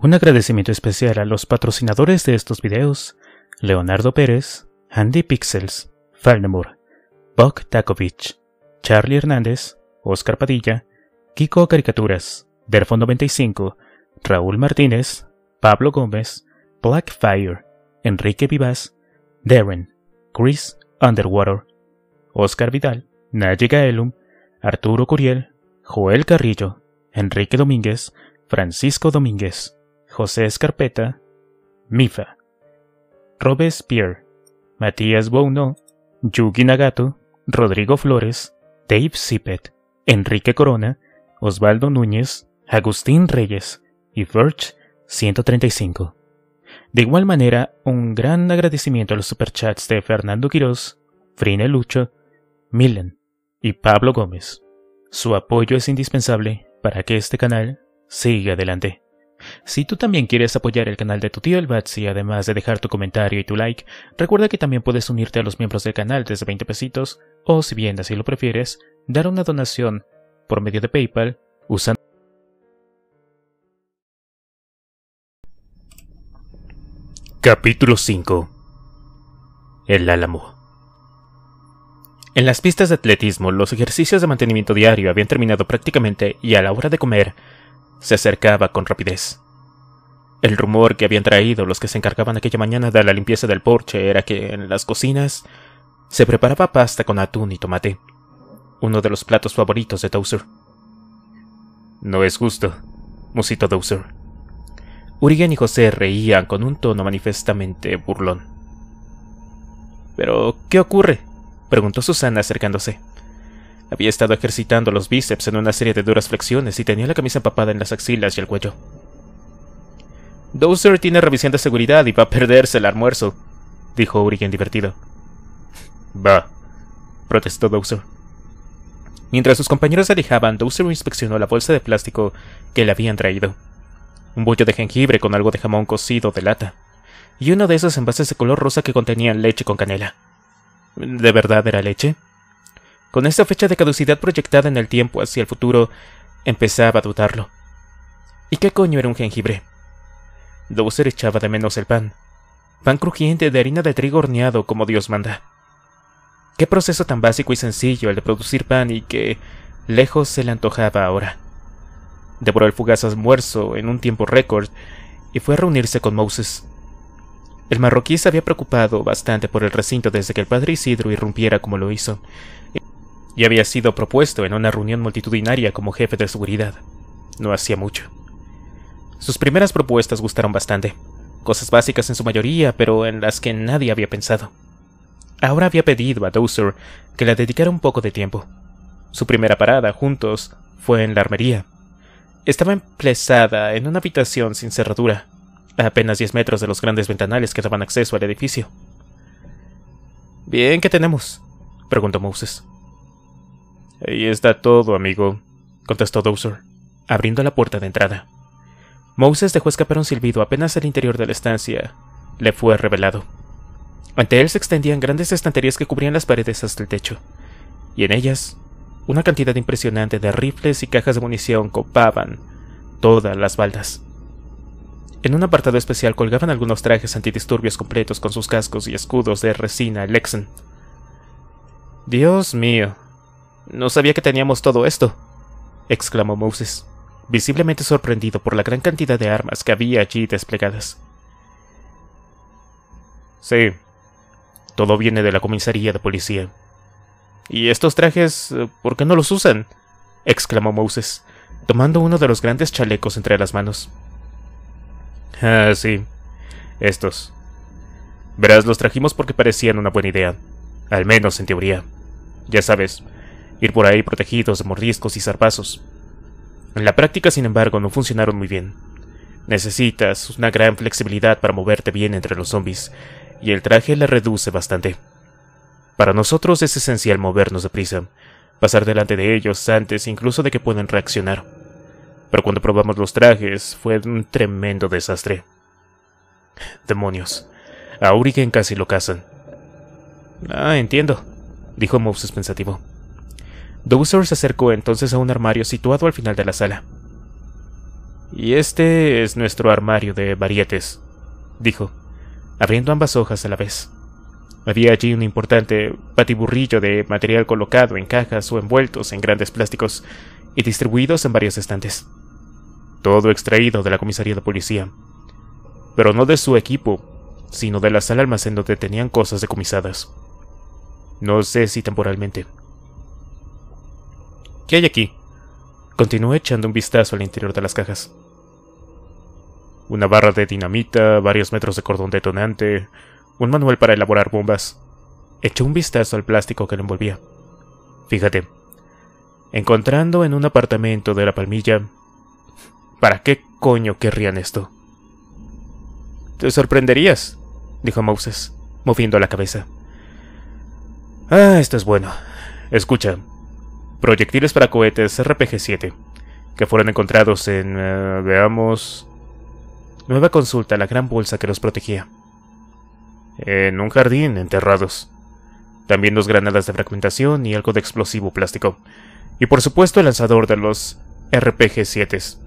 Un agradecimiento especial a los patrocinadores de estos videos, Leonardo Pérez, Andy Pixels, Falnemur, Buck Takovich, Charlie Hernández, Oscar Padilla, Kiko Caricaturas, derfo 95, Raúl Martínez, Pablo Gómez, Blackfire, Enrique Vivas, Darren, Chris Underwater, Oscar Vidal, Nayega Elum, Arturo Curiel, Joel Carrillo, Enrique Domínguez, Francisco Domínguez, José Escarpeta, Mifa, Robespierre, Matías Bouno, Yugi Nagato, Rodrigo Flores, Dave Sipet, Enrique Corona, Osvaldo Núñez, Agustín Reyes y Verge 135. De igual manera, un gran agradecimiento a los superchats de Fernando Quiroz, Frine Lucho, Milen y Pablo Gómez. Su apoyo es indispensable para que este canal siga adelante. Si tú también quieres apoyar el canal de tu tío el Batsy, además de dejar tu comentario y tu like, recuerda que también puedes unirte a los miembros del canal desde 20 pesitos, o si bien así lo prefieres, dar una donación por medio de PayPal usando Capítulo 5 El Álamo en las pistas de atletismo, los ejercicios de mantenimiento diario habían terminado prácticamente y a la hora de comer, se acercaba con rapidez. El rumor que habían traído los que se encargaban aquella mañana de la limpieza del porche era que en las cocinas se preparaba pasta con atún y tomate, uno de los platos favoritos de Dowser. No es justo, musitó Dowser. Urien y José reían con un tono manifestamente burlón. ¿Pero qué ocurre? preguntó Susana acercándose. Había estado ejercitando los bíceps en una serie de duras flexiones y tenía la camisa empapada en las axilas y el cuello. Dowser tiene revisión de seguridad y va a perderse el almuerzo, dijo Urien divertido. Bah, protestó Dowser. Mientras sus compañeros se alejaban, Dowser inspeccionó la bolsa de plástico que le habían traído. Un bollo de jengibre con algo de jamón cocido de lata. Y uno de esos envases de color rosa que contenían leche con canela. ¿De verdad era leche? Con esta fecha de caducidad proyectada en el tiempo hacia el futuro, empezaba a dudarlo. ¿Y qué coño era un jengibre? Dowser echaba de menos el pan. Pan crujiente de harina de trigo horneado como Dios manda. Qué proceso tan básico y sencillo el de producir pan y que lejos se le antojaba ahora. Devoró el fugaz almuerzo en un tiempo récord y fue a reunirse con Moses. El marroquí se había preocupado bastante por el recinto desde que el padre Isidro irrumpiera como lo hizo, y había sido propuesto en una reunión multitudinaria como jefe de seguridad. No hacía mucho. Sus primeras propuestas gustaron bastante, cosas básicas en su mayoría, pero en las que nadie había pensado. Ahora había pedido a Dowser que le dedicara un poco de tiempo. Su primera parada juntos fue en la armería. Estaba emplazada en una habitación sin cerradura, a apenas 10 metros de los grandes ventanales que daban acceso al edificio. Bien, ¿qué tenemos? preguntó Moses. Ahí está todo, amigo, contestó Dowser, abriendo la puerta de entrada. Moses dejó escapar un silbido apenas el interior de la estancia. Le fue revelado. Ante él se extendían grandes estanterías que cubrían las paredes hasta el techo, y en ellas una cantidad impresionante de rifles y cajas de munición copaban todas las baldas. En un apartado especial colgaban algunos trajes antidisturbios completos con sus cascos y escudos de resina Lexen. Dios mío, no sabía que teníamos todo esto, exclamó Moses, visiblemente sorprendido por la gran cantidad de armas que había allí desplegadas. Sí, todo viene de la comisaría de policía. ¿Y estos trajes, eh, por qué no los usan? exclamó Moses, tomando uno de los grandes chalecos entre las manos. Ah, sí, estos. Verás, los trajimos porque parecían una buena idea, al menos en teoría. Ya sabes, ir por ahí protegidos de mordiscos y zarpazos. En la práctica, sin embargo, no funcionaron muy bien. Necesitas una gran flexibilidad para moverte bien entre los zombies, y el traje la reduce bastante. Para nosotros es esencial movernos deprisa, pasar delante de ellos antes incluso de que puedan reaccionar. Pero cuando probamos los trajes fue un tremendo desastre. Demonios, a casi lo cazan. Ah, entiendo, dijo Moses pensativo. Dowser se acercó entonces a un armario situado al final de la sala. Y este es nuestro armario de varietes, dijo, abriendo ambas hojas a la vez. Había allí un importante patiburrillo de material colocado en cajas o envueltos en grandes plásticos y distribuidos en varios estantes. Todo extraído de la comisaría de policía. Pero no de su equipo, sino de la sala almacén donde tenían cosas decomisadas. No sé si temporalmente, ¿Qué hay aquí? Continuó echando un vistazo al interior de las cajas. Una barra de dinamita, varios metros de cordón detonante, un manual para elaborar bombas. Echó un vistazo al plástico que lo envolvía. Fíjate, encontrando en un apartamento de la palmilla, ¿para qué coño querrían esto? Te sorprenderías, dijo Moses, moviendo la cabeza. Ah, esto es bueno. Escucha, proyectiles para cohetes RPG-7, que fueron encontrados en, eh, veamos, nueva consulta la gran bolsa que los protegía. En un jardín, enterrados. También dos granadas de fragmentación y algo de explosivo plástico. Y por supuesto el lanzador de los RPG-7.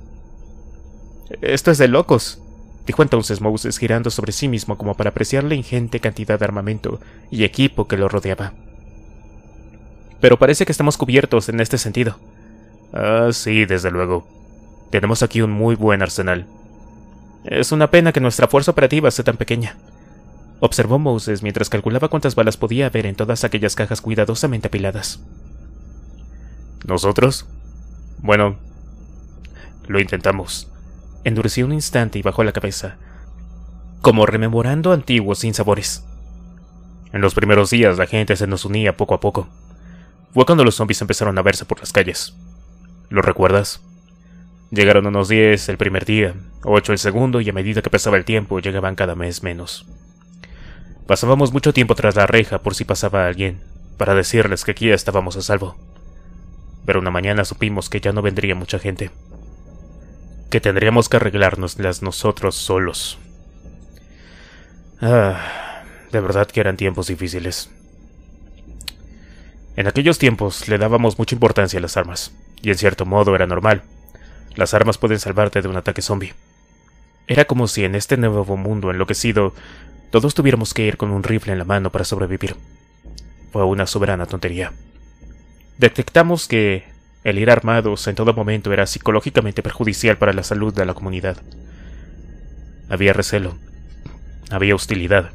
Esto es de locos, dijo entonces Moses girando sobre sí mismo como para apreciar la ingente cantidad de armamento y equipo que lo rodeaba pero parece que estamos cubiertos en este sentido. Ah, sí, desde luego. Tenemos aquí un muy buen arsenal. Es una pena que nuestra fuerza operativa sea tan pequeña. Observó Moses mientras calculaba cuántas balas podía haber en todas aquellas cajas cuidadosamente apiladas. ¿Nosotros? Bueno, lo intentamos. Endureció un instante y bajó la cabeza, como rememorando antiguos sinsabores. En los primeros días la gente se nos unía poco a poco fue cuando los zombies empezaron a verse por las calles. ¿Lo recuerdas? Llegaron unos diez el primer día, ocho el segundo y a medida que pasaba el tiempo llegaban cada mes menos. Pasábamos mucho tiempo tras la reja por si pasaba alguien, para decirles que aquí estábamos a salvo. Pero una mañana supimos que ya no vendría mucha gente. Que tendríamos que arreglárnoslas nosotros solos. Ah, de verdad que eran tiempos difíciles. En aquellos tiempos le dábamos mucha importancia a las armas, y en cierto modo era normal. Las armas pueden salvarte de un ataque zombie. Era como si en este nuevo mundo enloquecido todos tuviéramos que ir con un rifle en la mano para sobrevivir. Fue una soberana tontería. Detectamos que el ir armados en todo momento era psicológicamente perjudicial para la salud de la comunidad. Había recelo, había hostilidad,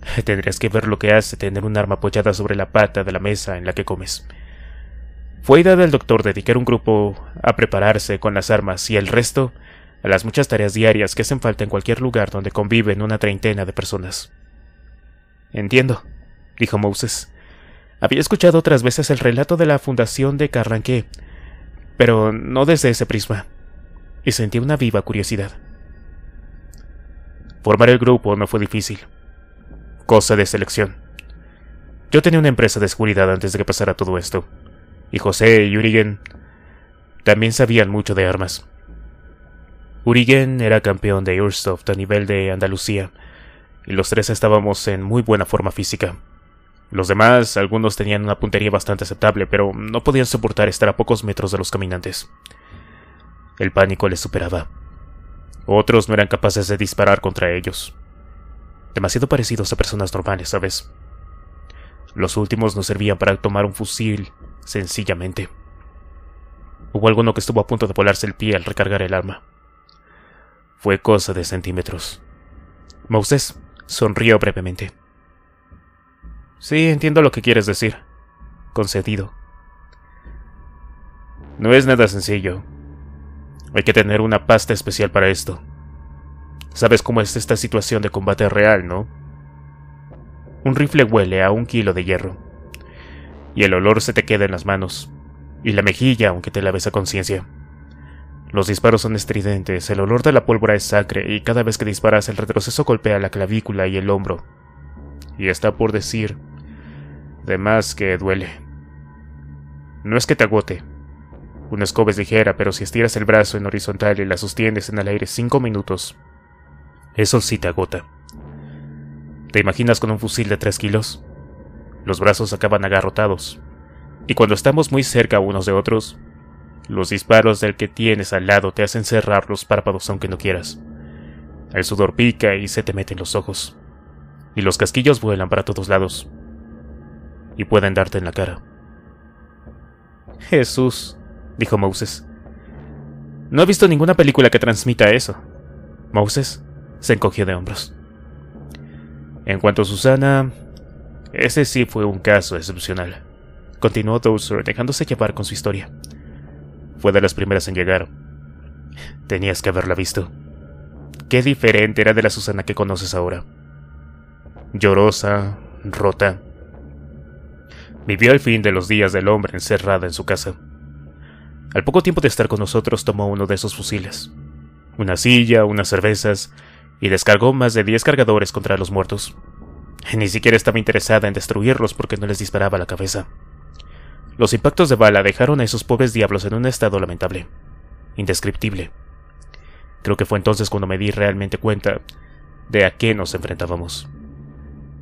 Tendrías que ver lo que hace tener un arma apoyada sobre la pata de la mesa en la que comes. Fue idea del doctor dedicar un grupo a prepararse con las armas y el resto a las muchas tareas diarias que hacen falta en cualquier lugar donde conviven una treintena de personas. Entiendo, dijo Moses. Había escuchado otras veces el relato de la fundación de Carranque, pero no desde ese prisma, y sentí una viva curiosidad. Formar el grupo no fue difícil cosa de selección. Yo tenía una empresa de seguridad antes de que pasara todo esto, y José y Urigen también sabían mucho de armas. Urigen era campeón de Airsoft a nivel de Andalucía, y los tres estábamos en muy buena forma física. Los demás, algunos tenían una puntería bastante aceptable, pero no podían soportar estar a pocos metros de los caminantes. El pánico les superaba. Otros no eran capaces de disparar contra ellos demasiado parecidos a personas normales, ¿sabes? Los últimos no servían para tomar un fusil, sencillamente. Hubo alguno que estuvo a punto de volarse el pie al recargar el arma. Fue cosa de centímetros. Moses sonrió brevemente. Sí, entiendo lo que quieres decir. Concedido. No es nada sencillo. Hay que tener una pasta especial para esto. Sabes cómo es esta situación de combate real, ¿no? Un rifle huele a un kilo de hierro. Y el olor se te queda en las manos. Y la mejilla, aunque te laves a conciencia. Los disparos son estridentes, el olor de la pólvora es sacre, y cada vez que disparas el retroceso golpea la clavícula y el hombro. Y está por decir, de más que duele. No es que te agote. Una escoba es ligera, pero si estiras el brazo en horizontal y la sostienes en el aire cinco minutos, eso sí te agota. ¿Te imaginas con un fusil de tres kilos? Los brazos acaban agarrotados. Y cuando estamos muy cerca unos de otros, los disparos del que tienes al lado te hacen cerrar los párpados aunque no quieras. El sudor pica y se te mete en los ojos. Y los casquillos vuelan para todos lados. Y pueden darte en la cara. Jesús, dijo Moses. No he visto ninguna película que transmita eso. Moses, se encogió de hombros. En cuanto a Susana, ese sí fue un caso excepcional. Continuó Dowser, dejándose llevar con su historia. Fue de las primeras en llegar. Tenías que haberla visto. Qué diferente era de la Susana que conoces ahora. Llorosa, rota. Vivió el fin de los días del hombre encerrada en su casa. Al poco tiempo de estar con nosotros tomó uno de esos fusiles. Una silla, unas cervezas y descargó más de 10 cargadores contra los muertos. Ni siquiera estaba interesada en destruirlos porque no les disparaba la cabeza. Los impactos de bala dejaron a esos pobres diablos en un estado lamentable, indescriptible. Creo que fue entonces cuando me di realmente cuenta de a qué nos enfrentábamos.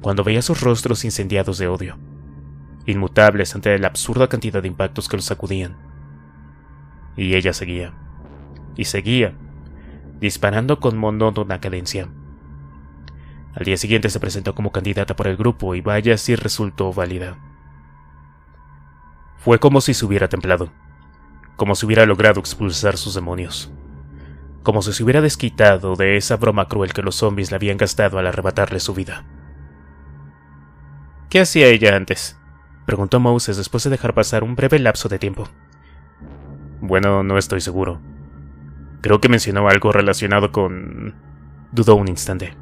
Cuando veía sus rostros incendiados de odio, inmutables ante la absurda cantidad de impactos que los sacudían. Y ella seguía, y seguía, disparando con monótona cadencia. Al día siguiente se presentó como candidata por el grupo y vaya si resultó válida. Fue como si se hubiera templado, como si hubiera logrado expulsar sus demonios, como si se hubiera desquitado de esa broma cruel que los zombies le habían gastado al arrebatarle su vida. ¿Qué hacía ella antes? preguntó Moses después de dejar pasar un breve lapso de tiempo. Bueno, no estoy seguro, Creo que mencionó algo relacionado con... Dudó un instante.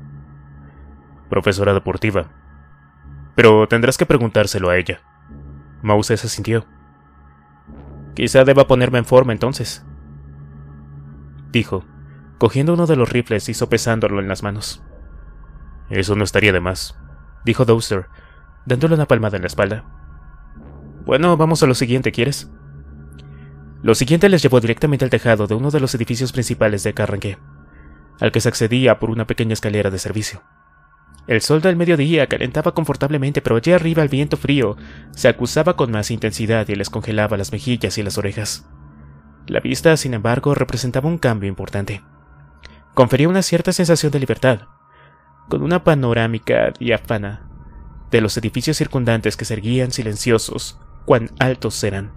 Profesora deportiva. Pero tendrás que preguntárselo a ella. Mouse se sintió. Quizá deba ponerme en forma entonces. Dijo, cogiendo uno de los rifles y sopesándolo en las manos. Eso no estaría de más, dijo Dowser, dándole una palmada en la espalda. Bueno, vamos a lo siguiente, ¿quieres? Lo siguiente les llevó directamente al tejado de uno de los edificios principales de Carranque, al que se accedía por una pequeña escalera de servicio. El sol del mediodía calentaba confortablemente, pero allá arriba el viento frío se acusaba con más intensidad y les congelaba las mejillas y las orejas. La vista, sin embargo, representaba un cambio importante. Confería una cierta sensación de libertad, con una panorámica diáfana de los edificios circundantes que se silenciosos, cuán altos eran.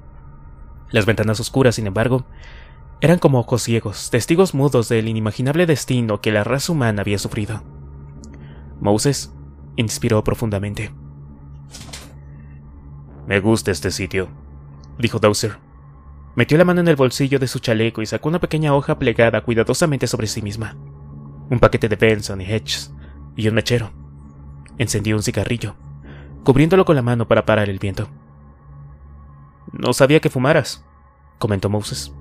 Las ventanas oscuras, sin embargo, eran como ojos ciegos, testigos mudos del inimaginable destino que la raza humana había sufrido. Moses inspiró profundamente. Me gusta este sitio, dijo Dowser. Metió la mano en el bolsillo de su chaleco y sacó una pequeña hoja plegada cuidadosamente sobre sí misma. Un paquete de Benson y Hedges y un mechero. Encendió un cigarrillo, cubriéndolo con la mano para parar el viento. No sabía que fumaras, comentó Moses.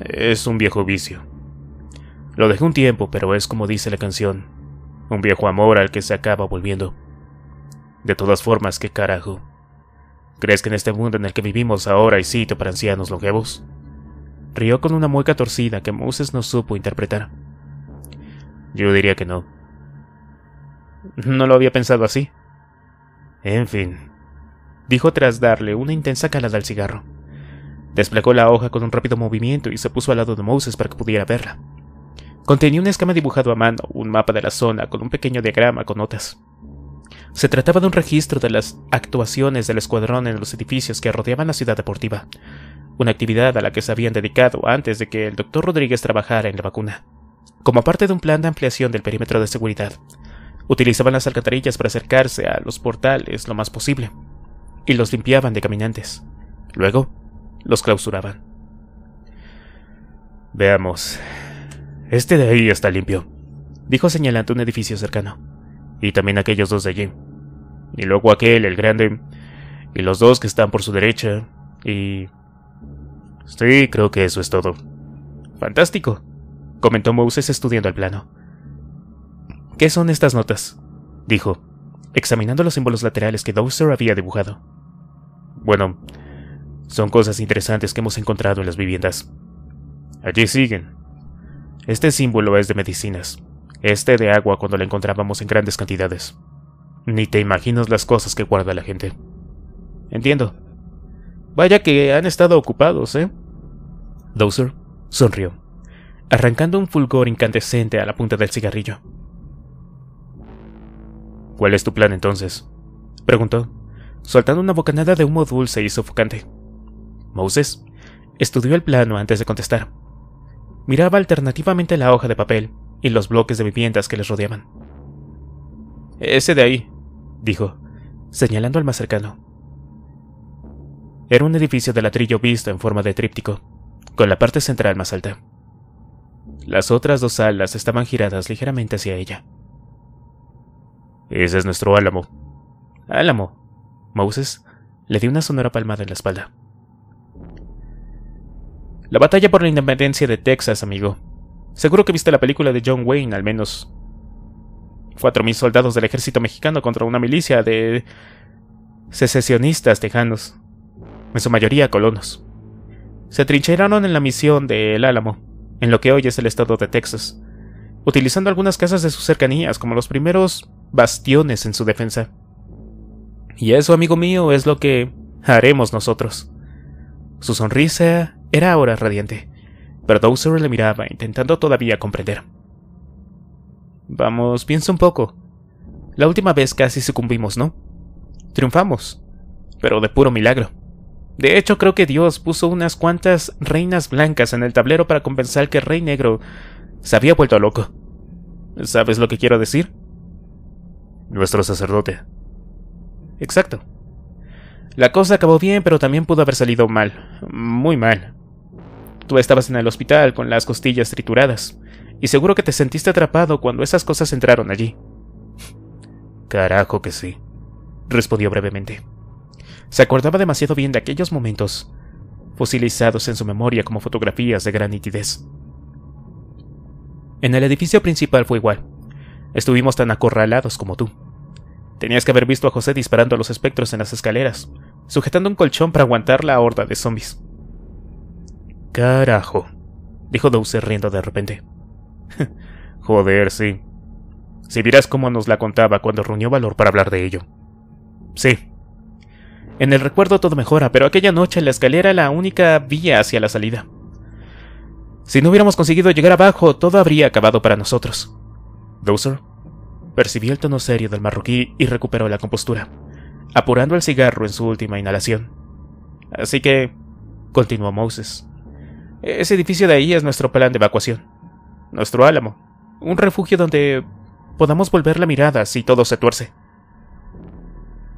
Es un viejo vicio. Lo dejé un tiempo, pero es como dice la canción, un viejo amor al que se acaba volviendo. De todas formas, qué carajo. ¿Crees que en este mundo en el que vivimos ahora hay sitio para ancianos longevos? Rió con una mueca torcida que Moses no supo interpretar. Yo diría que no. No lo había pensado así. En fin, dijo tras darle una intensa calada al cigarro. Desplegó la hoja con un rápido movimiento y se puso al lado de Moses para que pudiera verla. Contenía un esquema dibujado a mano, un mapa de la zona con un pequeño diagrama con notas. Se trataba de un registro de las actuaciones del escuadrón en los edificios que rodeaban la ciudad deportiva, una actividad a la que se habían dedicado antes de que el doctor Rodríguez trabajara en la vacuna, como parte de un plan de ampliación del perímetro de seguridad. Utilizaban las alcantarillas para acercarse a los portales lo más posible, y los limpiaban de caminantes. Luego, los clausuraban. Veamos. Este de ahí está limpio, dijo señalando un edificio cercano. Y también aquellos dos de allí. Y luego aquel, el grande. Y los dos que están por su derecha. Y... Sí, creo que eso es todo. Fantástico, comentó Moses estudiando el plano. ¿Qué son estas notas? dijo examinando los símbolos laterales que Dowser había dibujado. Bueno, son cosas interesantes que hemos encontrado en las viviendas. Allí siguen. Este símbolo es de medicinas, este de agua cuando la encontrábamos en grandes cantidades. Ni te imaginas las cosas que guarda la gente. Entiendo. Vaya que han estado ocupados, ¿eh? Dowser sonrió, arrancando un fulgor incandescente a la punta del cigarrillo. ¿Cuál es tu plan entonces? preguntó, soltando una bocanada de humo dulce y sofocante. Moses estudió el plano antes de contestar. Miraba alternativamente la hoja de papel y los bloques de viviendas que les rodeaban. Ese de ahí, dijo, señalando al más cercano. Era un edificio de ladrillo visto en forma de tríptico, con la parte central más alta. Las otras dos alas estaban giradas ligeramente hacia ella. Ese es nuestro Álamo. Álamo. Moses le dio una sonora palmada en la espalda. La batalla por la independencia de Texas, amigo. Seguro que viste la película de John Wayne, al menos. Cuatro mil soldados del ejército mexicano contra una milicia de secesionistas tejanos, en su mayoría colonos. Se trincheraron en la misión del Álamo, en lo que hoy es el estado de Texas, utilizando algunas casas de sus cercanías como los primeros bastiones en su defensa. Y eso, amigo mío, es lo que haremos nosotros. Su sonrisa era ahora radiante, pero Dowser le miraba, intentando todavía comprender. Vamos, piensa un poco. La última vez casi sucumbimos, ¿no? Triunfamos, pero de puro milagro. De hecho, creo que Dios puso unas cuantas reinas blancas en el tablero para compensar que el Rey Negro se había vuelto loco. ¿Sabes lo que quiero decir? Nuestro sacerdote. Exacto. La cosa acabó bien, pero también pudo haber salido mal. Muy mal. Tú estabas en el hospital con las costillas trituradas, y seguro que te sentiste atrapado cuando esas cosas entraron allí. Carajo que sí, respondió brevemente. Se acordaba demasiado bien de aquellos momentos, fosilizados en su memoria como fotografías de gran nitidez. En el edificio principal fue igual. Estuvimos tan acorralados como tú. Tenías que haber visto a José disparando a los espectros en las escaleras, sujetando un colchón para aguantar la horda de zombies. Carajo, dijo Douce riendo de repente. Joder, sí. Si dirás cómo nos la contaba cuando reunió valor para hablar de ello. Sí. En el recuerdo todo mejora, pero aquella noche la escalera era la única vía hacia la salida. Si no hubiéramos conseguido llegar abajo, todo habría acabado para nosotros. Dozer. Percibió el tono serio del marroquí y recuperó la compostura, apurando el cigarro en su última inhalación. Así que, continuó Moses, ese edificio de ahí es nuestro plan de evacuación, nuestro álamo, un refugio donde podamos volver la mirada si todo se tuerce.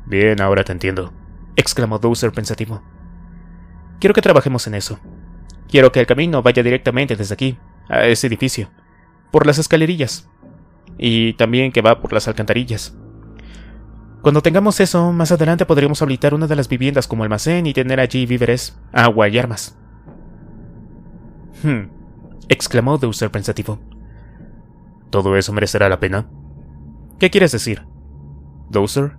Bien, ahora te entiendo, exclamó Dozer pensativo. Quiero que trabajemos en eso. Quiero que el camino vaya directamente desde aquí, a ese edificio, por las escalerillas, y también que va por las alcantarillas. Cuando tengamos eso, más adelante podremos habilitar una de las viviendas como almacén y tener allí víveres, agua y armas. Hmm, exclamó Deuser pensativo. ¿Todo eso merecerá la pena? ¿Qué quieres decir? Dozer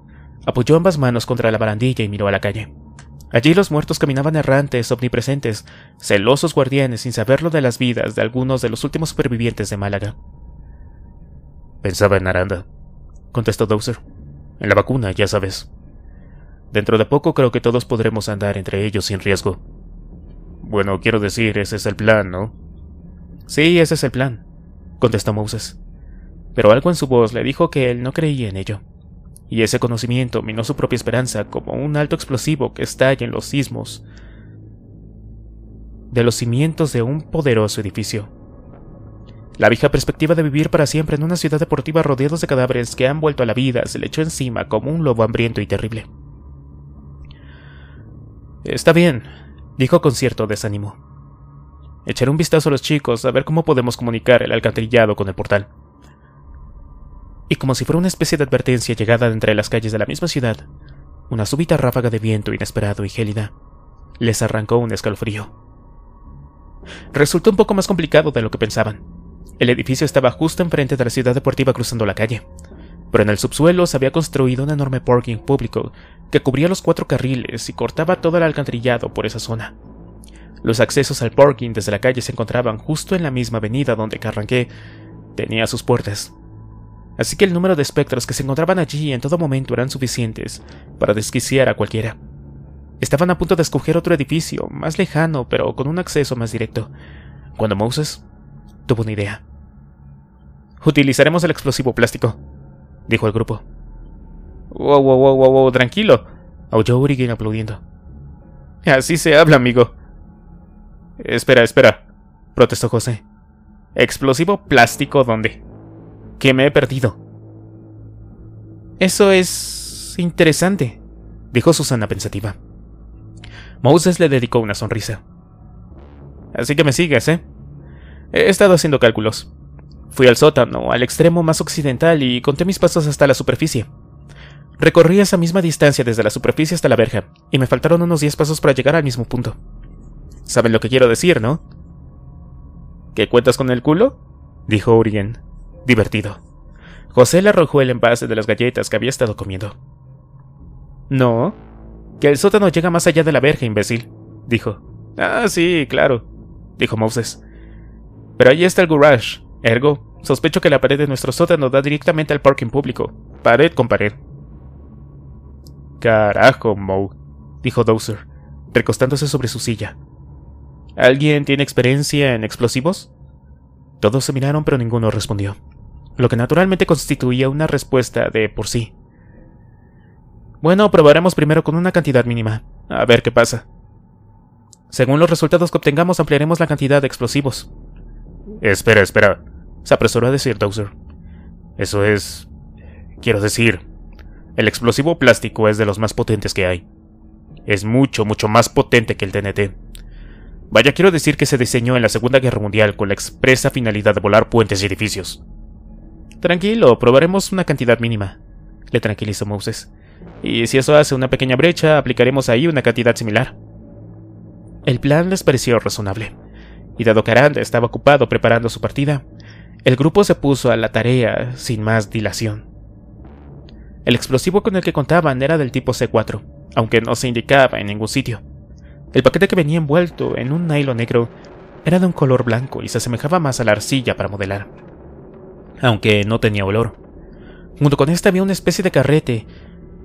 apoyó ambas manos contra la barandilla y miró a la calle. Allí los muertos caminaban errantes, omnipresentes, celosos guardianes sin saberlo de las vidas de algunos de los últimos supervivientes de Málaga. Pensaba en Aranda, contestó Dowser. En la vacuna, ya sabes. Dentro de poco creo que todos podremos andar entre ellos sin riesgo. Bueno, quiero decir, ese es el plan, ¿no? Sí, ese es el plan, contestó Moses. Pero algo en su voz le dijo que él no creía en ello. Y ese conocimiento minó su propia esperanza como un alto explosivo que estalla en los sismos de los cimientos de un poderoso edificio. La vieja perspectiva de vivir para siempre en una ciudad deportiva rodeados de cadáveres que han vuelto a la vida se le echó encima como un lobo hambriento y terrible. Está bien, dijo con cierto desánimo. Echaré un vistazo a los chicos a ver cómo podemos comunicar el alcantarillado con el portal. Y como si fuera una especie de advertencia llegada de entre las calles de la misma ciudad, una súbita ráfaga de viento inesperado y gélida les arrancó un escalofrío. Resultó un poco más complicado de lo que pensaban. El edificio estaba justo enfrente de la ciudad deportiva cruzando la calle, pero en el subsuelo se había construido un enorme parking público que cubría los cuatro carriles y cortaba todo el alcantarillado por esa zona. Los accesos al parking desde la calle se encontraban justo en la misma avenida donde Carranqué tenía sus puertas. Así que el número de espectros que se encontraban allí en todo momento eran suficientes para desquiciar a cualquiera. Estaban a punto de escoger otro edificio, más lejano, pero con un acceso más directo, cuando Moses tuvo una idea. Utilizaremos el explosivo plástico, dijo el grupo. Wow, wow, wow, wow, tranquilo, aulló Urigen aplaudiendo. Así se habla, amigo. Espera, espera, protestó José. ¿Explosivo plástico dónde? Que me he perdido. Eso es interesante, dijo Susana pensativa. Moses le dedicó una sonrisa. Así que me sigues, ¿eh? He estado haciendo cálculos. Fui al sótano, al extremo más occidental, y conté mis pasos hasta la superficie. Recorrí esa misma distancia desde la superficie hasta la verja, y me faltaron unos diez pasos para llegar al mismo punto. Saben lo que quiero decir, ¿no? ¿Qué cuentas con el culo? dijo Urien, divertido. José le arrojó el envase de las galletas que había estado comiendo. No, que el sótano llega más allá de la verja, imbécil, dijo. Ah, sí, claro, dijo Moses. Pero ahí está el garage, ergo, sospecho que la pared de nuestro sótano da directamente al parking público, pared con pared. Carajo, Moe, dijo Dowser, recostándose sobre su silla. ¿Alguien tiene experiencia en explosivos? Todos se miraron pero ninguno respondió, lo que naturalmente constituía una respuesta de por sí. Bueno, probaremos primero con una cantidad mínima, a ver qué pasa. Según los resultados que obtengamos ampliaremos la cantidad de explosivos, Espera, espera. Se apresuró a decir Dowser. Eso es... Quiero decir, el explosivo plástico es de los más potentes que hay. Es mucho, mucho más potente que el TNT. Vaya, quiero decir que se diseñó en la Segunda Guerra Mundial con la expresa finalidad de volar puentes y edificios. Tranquilo, probaremos una cantidad mínima, le tranquilizó Moses. Y si eso hace una pequeña brecha, aplicaremos ahí una cantidad similar. El plan les pareció razonable y dado que Aranda estaba ocupado preparando su partida, el grupo se puso a la tarea sin más dilación. El explosivo con el que contaban era del tipo C4, aunque no se indicaba en ningún sitio. El paquete que venía envuelto en un nylon negro era de un color blanco y se asemejaba más a la arcilla para modelar, aunque no tenía olor. Junto con esta había una especie de carrete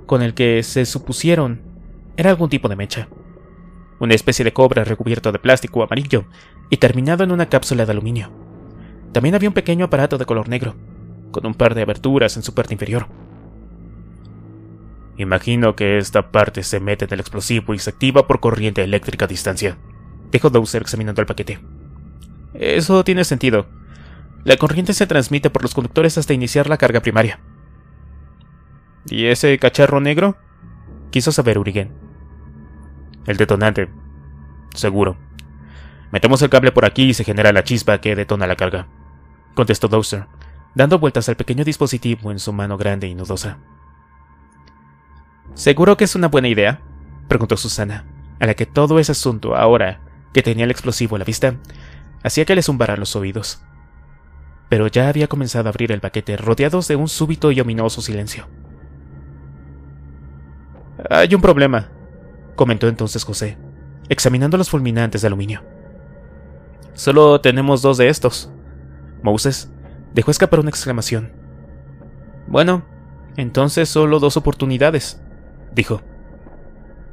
con el que se supusieron era algún tipo de mecha una especie de cobra recubierto de plástico amarillo y terminado en una cápsula de aluminio. También había un pequeño aparato de color negro, con un par de aberturas en su parte inferior. Imagino que esta parte se mete en el explosivo y se activa por corriente eléctrica a distancia. Dijo Dowser examinando el paquete. Eso tiene sentido. La corriente se transmite por los conductores hasta iniciar la carga primaria. ¿Y ese cacharro negro? Quiso saber Urigen el detonante. Seguro. Metemos el cable por aquí y se genera la chispa que detona la carga, contestó Dowser, dando vueltas al pequeño dispositivo en su mano grande y nudosa. ¿Seguro que es una buena idea? preguntó Susana, a la que todo ese asunto, ahora que tenía el explosivo a la vista, hacía que le zumbaran los oídos. Pero ya había comenzado a abrir el paquete, rodeados de un súbito y ominoso silencio. Hay un problema, comentó entonces José, examinando los fulminantes de aluminio. Solo tenemos dos de estos. Moses dejó escapar una exclamación. Bueno, entonces solo dos oportunidades, dijo.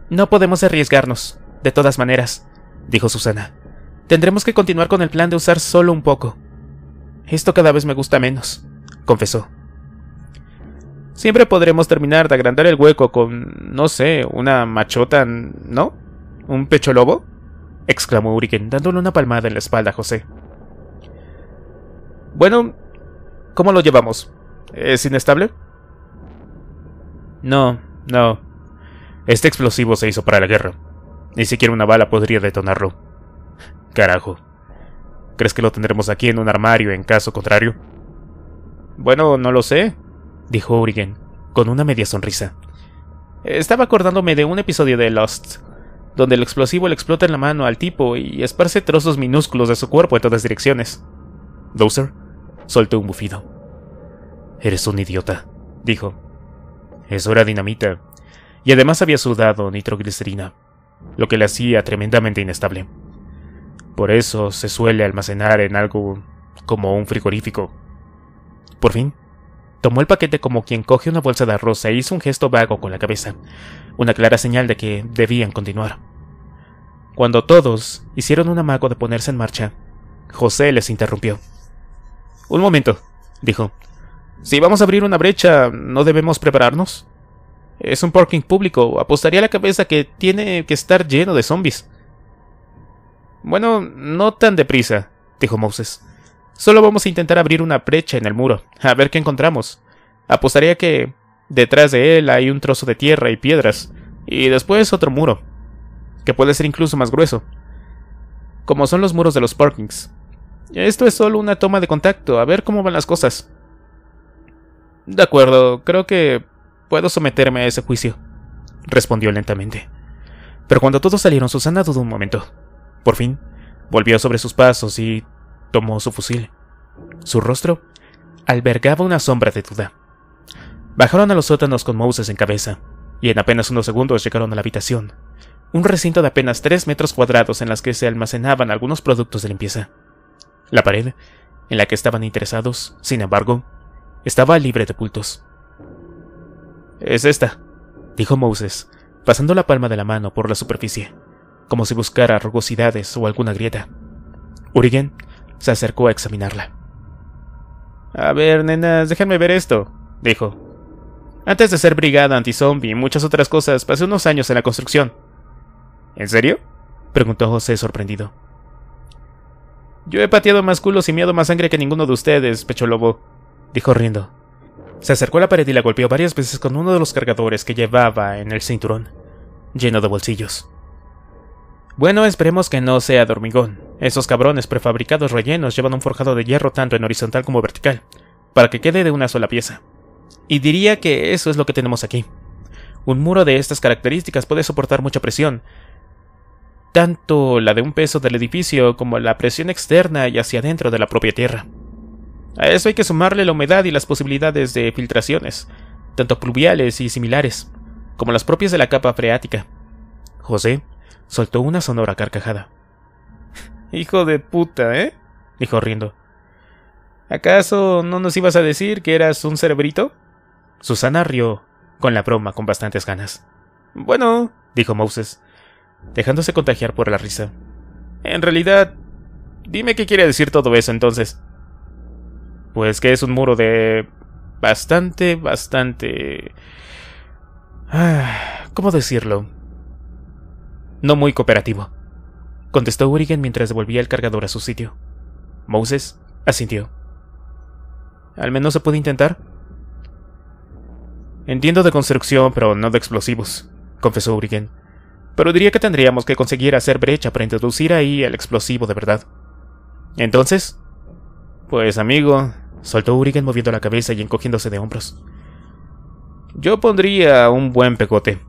No podemos arriesgarnos, de todas maneras, dijo Susana. Tendremos que continuar con el plan de usar solo un poco. Esto cada vez me gusta menos, confesó siempre podremos terminar de agrandar el hueco con, no sé, una machota, ¿no? ¿Un pecho lobo? exclamó Uriken, dándole una palmada en la espalda a José. Bueno, ¿cómo lo llevamos? ¿Es inestable? No, no. Este explosivo se hizo para la guerra. Ni siquiera una bala podría detonarlo. Carajo. ¿Crees que lo tendremos aquí en un armario en caso contrario? Bueno, no lo sé, dijo Urigen, con una media sonrisa. Estaba acordándome de un episodio de Lost, donde el explosivo le explota en la mano al tipo y esparce trozos minúsculos de su cuerpo en todas direcciones. Dozer soltó un bufido. Eres un idiota, dijo. Eso era dinamita, y además había sudado nitroglicerina, lo que le hacía tremendamente inestable. Por eso se suele almacenar en algo como un frigorífico. Por fin, Tomó el paquete como quien coge una bolsa de arroz e hizo un gesto vago con la cabeza, una clara señal de que debían continuar. Cuando todos hicieron un amago de ponerse en marcha, José les interrumpió. Un momento, dijo. Si vamos a abrir una brecha, ¿no debemos prepararnos? Es un parking público. Apostaría la cabeza que tiene que estar lleno de zombies. Bueno, no tan deprisa, dijo Moses. Solo vamos a intentar abrir una brecha en el muro, a ver qué encontramos. Apostaría que detrás de él hay un trozo de tierra y piedras, y después otro muro, que puede ser incluso más grueso, como son los muros de los parkings. Esto es solo una toma de contacto, a ver cómo van las cosas. De acuerdo, creo que puedo someterme a ese juicio, respondió lentamente. Pero cuando todos salieron, Susana dudó un momento. Por fin, volvió sobre sus pasos y Tomó su fusil. Su rostro albergaba una sombra de duda. Bajaron a los sótanos con Moses en cabeza, y en apenas unos segundos llegaron a la habitación, un recinto de apenas tres metros cuadrados en las que se almacenaban algunos productos de limpieza. La pared, en la que estaban interesados, sin embargo, estaba libre de bultos. Es esta, dijo Moses, pasando la palma de la mano por la superficie, como si buscara rugosidades o alguna grieta se acercó a examinarla. A ver, nenas, déjenme ver esto, dijo. Antes de ser brigada antizombie y muchas otras cosas, pasé unos años en la construcción. ¿En serio? preguntó José sorprendido. Yo he pateado más culos y miedo más sangre que ninguno de ustedes, pecho lobo, dijo riendo. Se acercó a la pared y la golpeó varias veces con uno de los cargadores que llevaba en el cinturón, lleno de bolsillos. Bueno, esperemos que no sea de hormigón, esos cabrones prefabricados rellenos llevan un forjado de hierro tanto en horizontal como vertical, para que quede de una sola pieza. Y diría que eso es lo que tenemos aquí. Un muro de estas características puede soportar mucha presión, tanto la de un peso del edificio como la presión externa y hacia adentro de la propia tierra. A eso hay que sumarle la humedad y las posibilidades de filtraciones, tanto pluviales y similares, como las propias de la capa freática. José soltó una sonora carcajada. Hijo de puta, ¿eh? dijo riendo. ¿Acaso no nos ibas a decir que eras un cerebrito? Susana rió con la broma con bastantes ganas. Bueno, dijo Moses, dejándose contagiar por la risa. En realidad, dime qué quiere decir todo eso entonces. Pues que es un muro de... bastante, bastante... Ah, ¿Cómo decirlo? No muy cooperativo contestó Urigen mientras devolvía el cargador a su sitio. Moses asintió. Al menos se puede intentar. Entiendo de construcción, pero no de explosivos, confesó Urigen. Pero diría que tendríamos que conseguir hacer brecha para introducir ahí el explosivo de verdad. Entonces, pues amigo, soltó Urigen moviendo la cabeza y encogiéndose de hombros. Yo pondría un buen pegote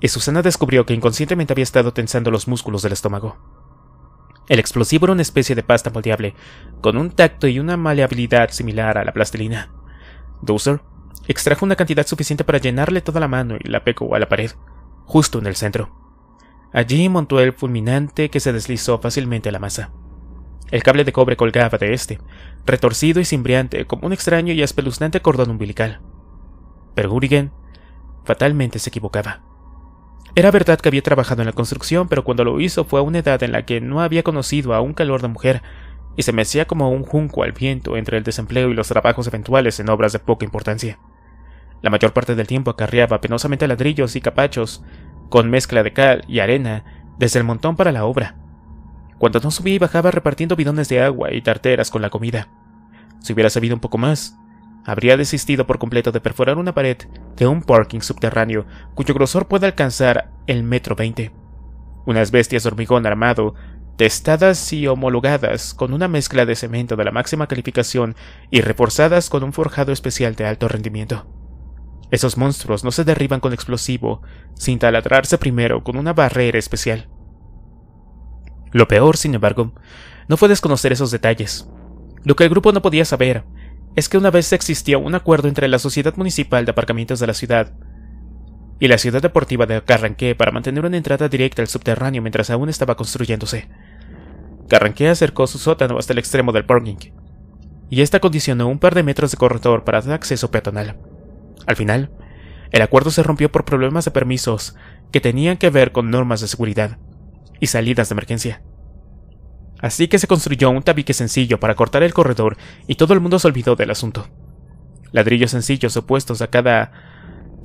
y Susana descubrió que inconscientemente había estado tensando los músculos del estómago. El explosivo era una especie de pasta moldeable, con un tacto y una maleabilidad similar a la plastilina. Dozer extrajo una cantidad suficiente para llenarle toda la mano y la pegó a la pared, justo en el centro. Allí montó el fulminante que se deslizó fácilmente a la masa. El cable de cobre colgaba de este, retorcido y simbriante como un extraño y espeluznante cordón umbilical. Pero Urigen fatalmente se equivocaba. Era verdad que había trabajado en la construcción, pero cuando lo hizo fue a una edad en la que no había conocido a un calor de mujer, y se mecía como un junco al viento entre el desempleo y los trabajos eventuales en obras de poca importancia. La mayor parte del tiempo acarreaba penosamente ladrillos y capachos, con mezcla de cal y arena, desde el montón para la obra. Cuando no subía y bajaba repartiendo bidones de agua y tarteras con la comida. Si hubiera sabido un poco más, habría desistido por completo de perforar una pared de un parking subterráneo cuyo grosor puede alcanzar el metro veinte. Unas bestias de hormigón armado, testadas y homologadas con una mezcla de cemento de la máxima calificación y reforzadas con un forjado especial de alto rendimiento. Esos monstruos no se derriban con explosivo, sin taladrarse primero con una barrera especial. Lo peor, sin embargo, no fue desconocer esos detalles. Lo que el grupo no podía saber es que una vez existió un acuerdo entre la Sociedad Municipal de Aparcamientos de la ciudad y la ciudad deportiva de Carranqué para mantener una entrada directa al subterráneo mientras aún estaba construyéndose. Carranqué acercó su sótano hasta el extremo del parking, y esta condicionó un par de metros de corredor para dar acceso peatonal. Al final, el acuerdo se rompió por problemas de permisos que tenían que ver con normas de seguridad y salidas de emergencia. Así que se construyó un tabique sencillo para cortar el corredor y todo el mundo se olvidó del asunto. Ladrillos sencillos opuestos a cada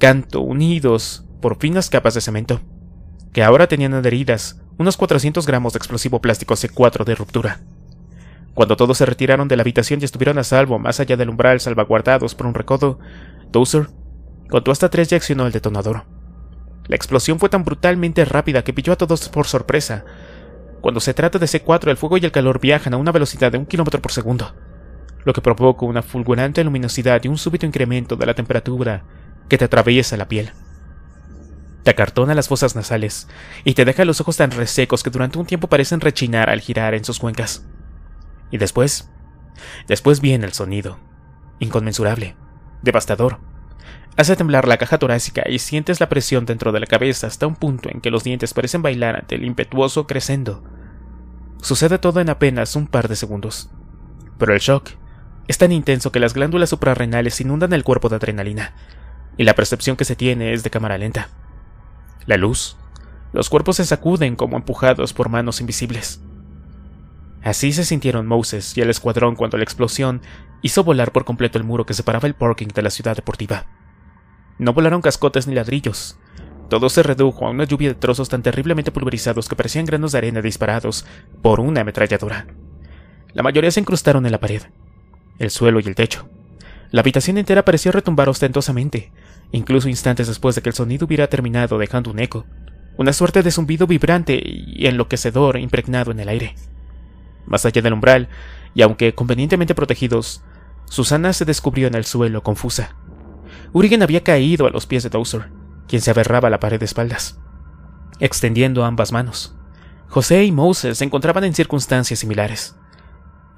canto, unidos por finas capas de cemento, que ahora tenían adheridas unos 400 gramos de explosivo plástico C4 de ruptura. Cuando todos se retiraron de la habitación y estuvieron a salvo más allá del umbral salvaguardados por un recodo, Dozer contó hasta tres y accionó el detonador. La explosión fue tan brutalmente rápida que pilló a todos por sorpresa, cuando se trata de C4, el fuego y el calor viajan a una velocidad de un kilómetro por segundo, lo que provoca una fulgurante luminosidad y un súbito incremento de la temperatura que te atraviesa la piel. Te acartona las fosas nasales y te deja los ojos tan resecos que durante un tiempo parecen rechinar al girar en sus cuencas. Y después, después viene el sonido, inconmensurable, devastador, Hace temblar la caja torácica y sientes la presión dentro de la cabeza hasta un punto en que los dientes parecen bailar ante el impetuoso crescendo. Sucede todo en apenas un par de segundos. Pero el shock es tan intenso que las glándulas suprarrenales inundan el cuerpo de adrenalina, y la percepción que se tiene es de cámara lenta. La luz. Los cuerpos se sacuden como empujados por manos invisibles. Así se sintieron Moses y el escuadrón cuando la explosión hizo volar por completo el muro que separaba el parking de la ciudad deportiva. No volaron cascotes ni ladrillos. Todo se redujo a una lluvia de trozos tan terriblemente pulverizados que parecían granos de arena disparados por una ametralladora. La mayoría se incrustaron en la pared, el suelo y el techo. La habitación entera parecía retumbar ostentosamente, incluso instantes después de que el sonido hubiera terminado dejando un eco, una suerte de zumbido vibrante y enloquecedor impregnado en el aire. Más allá del umbral, y aunque convenientemente protegidos, Susana se descubrió en el suelo confusa. Urigen había caído a los pies de Dowser, quien se aberraba a la pared de espaldas, extendiendo ambas manos. José y Moses se encontraban en circunstancias similares.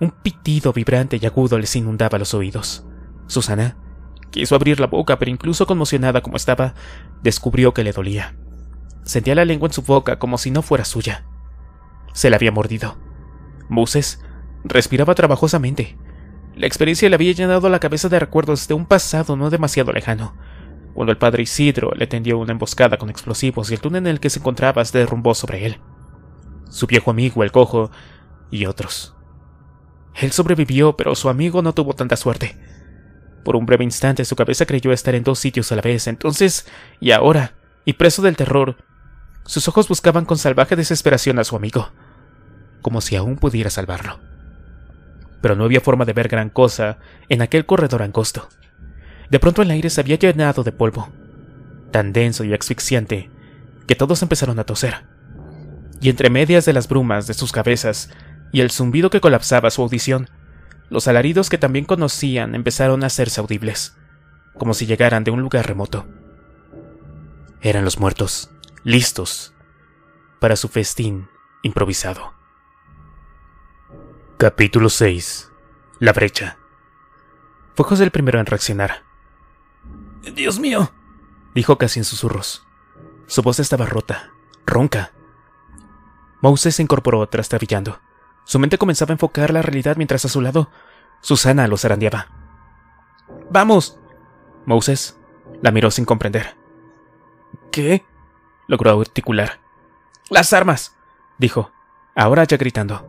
Un pitido vibrante y agudo les inundaba los oídos. Susana quiso abrir la boca, pero incluso conmocionada como estaba, descubrió que le dolía. Sentía la lengua en su boca como si no fuera suya. Se la había mordido. Moses respiraba trabajosamente, la experiencia le había llenado la cabeza de recuerdos de un pasado no demasiado lejano, cuando el padre Isidro le tendió una emboscada con explosivos y el túnel en el que se encontraba se derrumbó sobre él. Su viejo amigo, el cojo, y otros. Él sobrevivió, pero su amigo no tuvo tanta suerte. Por un breve instante su cabeza creyó estar en dos sitios a la vez, entonces, y ahora, y preso del terror, sus ojos buscaban con salvaje desesperación a su amigo, como si aún pudiera salvarlo pero no había forma de ver gran cosa en aquel corredor angosto. De pronto el aire se había llenado de polvo, tan denso y asfixiante que todos empezaron a toser. Y entre medias de las brumas de sus cabezas y el zumbido que colapsaba su audición, los alaridos que también conocían empezaron a hacerse audibles, como si llegaran de un lugar remoto. Eran los muertos, listos para su festín improvisado. Capítulo 6 La brecha. Fue José el primero en reaccionar. Dios mío, dijo casi en susurros. Su voz estaba rota, ronca. Moses se incorporó trastabillando. Su mente comenzaba a enfocar la realidad mientras a su lado Susana lo zarandeaba. ¡Vamos! Moses la miró sin comprender. ¿Qué? logró articular. ¡Las armas! dijo, ahora ya gritando.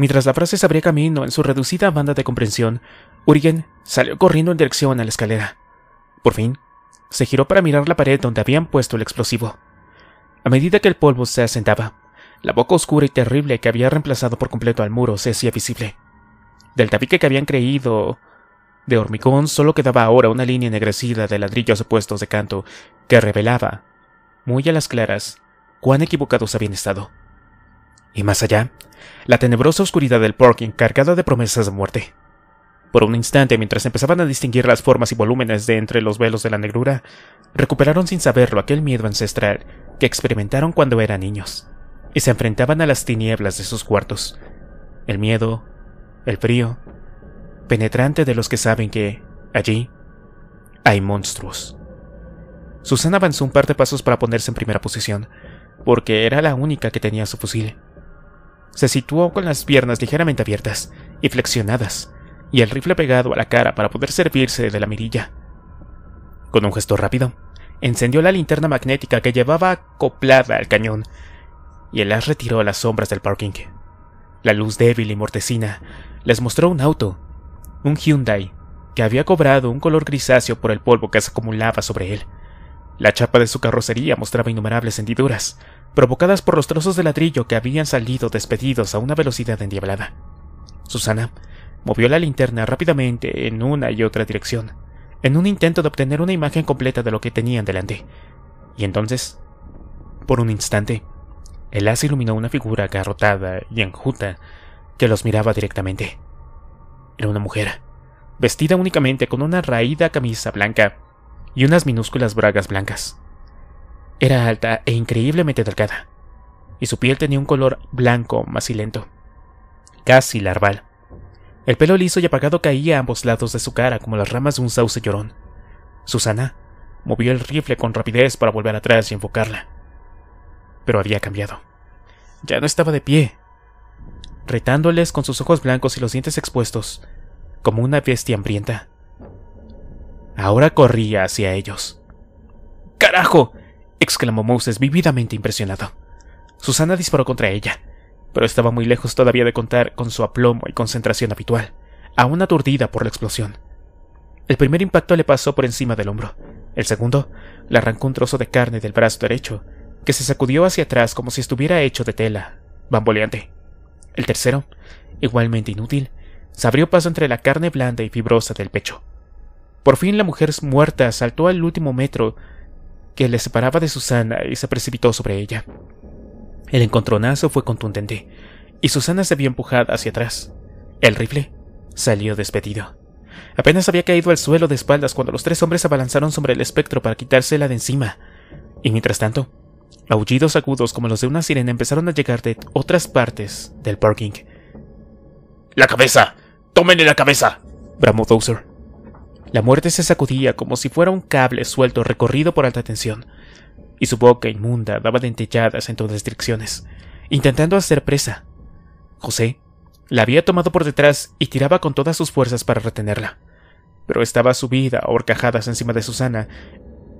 Mientras la frase se abría camino en su reducida banda de comprensión, Urien salió corriendo en dirección a la escalera. Por fin, se giró para mirar la pared donde habían puesto el explosivo. A medida que el polvo se asentaba, la boca oscura y terrible que había reemplazado por completo al muro se hacía visible. Del tabique que habían creído de hormigón solo quedaba ahora una línea ennegrecida de ladrillos opuestos de canto que revelaba, muy a las claras, cuán equivocados habían estado. Y más allá, la tenebrosa oscuridad del parking cargada de promesas de muerte. Por un instante, mientras empezaban a distinguir las formas y volúmenes de entre los velos de la negrura, recuperaron sin saberlo aquel miedo ancestral que experimentaron cuando eran niños, y se enfrentaban a las tinieblas de sus cuartos. El miedo, el frío, penetrante de los que saben que, allí, hay monstruos. Susana avanzó un par de pasos para ponerse en primera posición, porque era la única que tenía su fusil. Se situó con las piernas ligeramente abiertas y flexionadas, y el rifle pegado a la cara para poder servirse de la mirilla. Con un gesto rápido, encendió la linterna magnética que llevaba acoplada al cañón, y el as retiró a las sombras del parking. La luz débil y mortecina les mostró un auto, un Hyundai, que había cobrado un color grisáceo por el polvo que se acumulaba sobre él. La chapa de su carrocería mostraba innumerables hendiduras, provocadas por los trozos de ladrillo que habían salido despedidos a una velocidad endiablada. Susana movió la linterna rápidamente en una y otra dirección, en un intento de obtener una imagen completa de lo que tenían delante. Y entonces, por un instante, el haz iluminó una figura agarrotada y enjuta que los miraba directamente. Era una mujer, vestida únicamente con una raída camisa blanca y unas minúsculas bragas blancas. Era alta e increíblemente delgada, y su piel tenía un color blanco macilento, casi larval. El pelo liso y apagado caía a ambos lados de su cara como las ramas de un sauce llorón. Susana movió el rifle con rapidez para volver atrás y enfocarla. Pero había cambiado. Ya no estaba de pie, retándoles con sus ojos blancos y los dientes expuestos, como una bestia hambrienta. Ahora corría hacia ellos. ¡Carajo! exclamó Moses vividamente impresionado. Susana disparó contra ella, pero estaba muy lejos todavía de contar con su aplomo y concentración habitual, aún aturdida por la explosión. El primer impacto le pasó por encima del hombro, el segundo le arrancó un trozo de carne del brazo derecho, que se sacudió hacia atrás como si estuviera hecho de tela, bamboleante. El tercero, igualmente inútil, se abrió paso entre la carne blanda y fibrosa del pecho. Por fin la mujer muerta saltó al último metro que le separaba de Susana y se precipitó sobre ella. El encontronazo fue contundente, y Susana se vio empujada hacia atrás. El rifle salió despedido. Apenas había caído al suelo de espaldas cuando los tres hombres se abalanzaron sobre el espectro para quitársela de encima. Y mientras tanto, aullidos agudos como los de una sirena empezaron a llegar de otras partes del parking. ¡La cabeza! ¡Tómenle la cabeza! bramó Dowser. La muerte se sacudía como si fuera un cable suelto recorrido por alta tensión, y su boca inmunda daba dentelladas en todas direcciones, intentando hacer presa. José la había tomado por detrás y tiraba con todas sus fuerzas para retenerla, pero estaba subida a horcajadas encima de Susana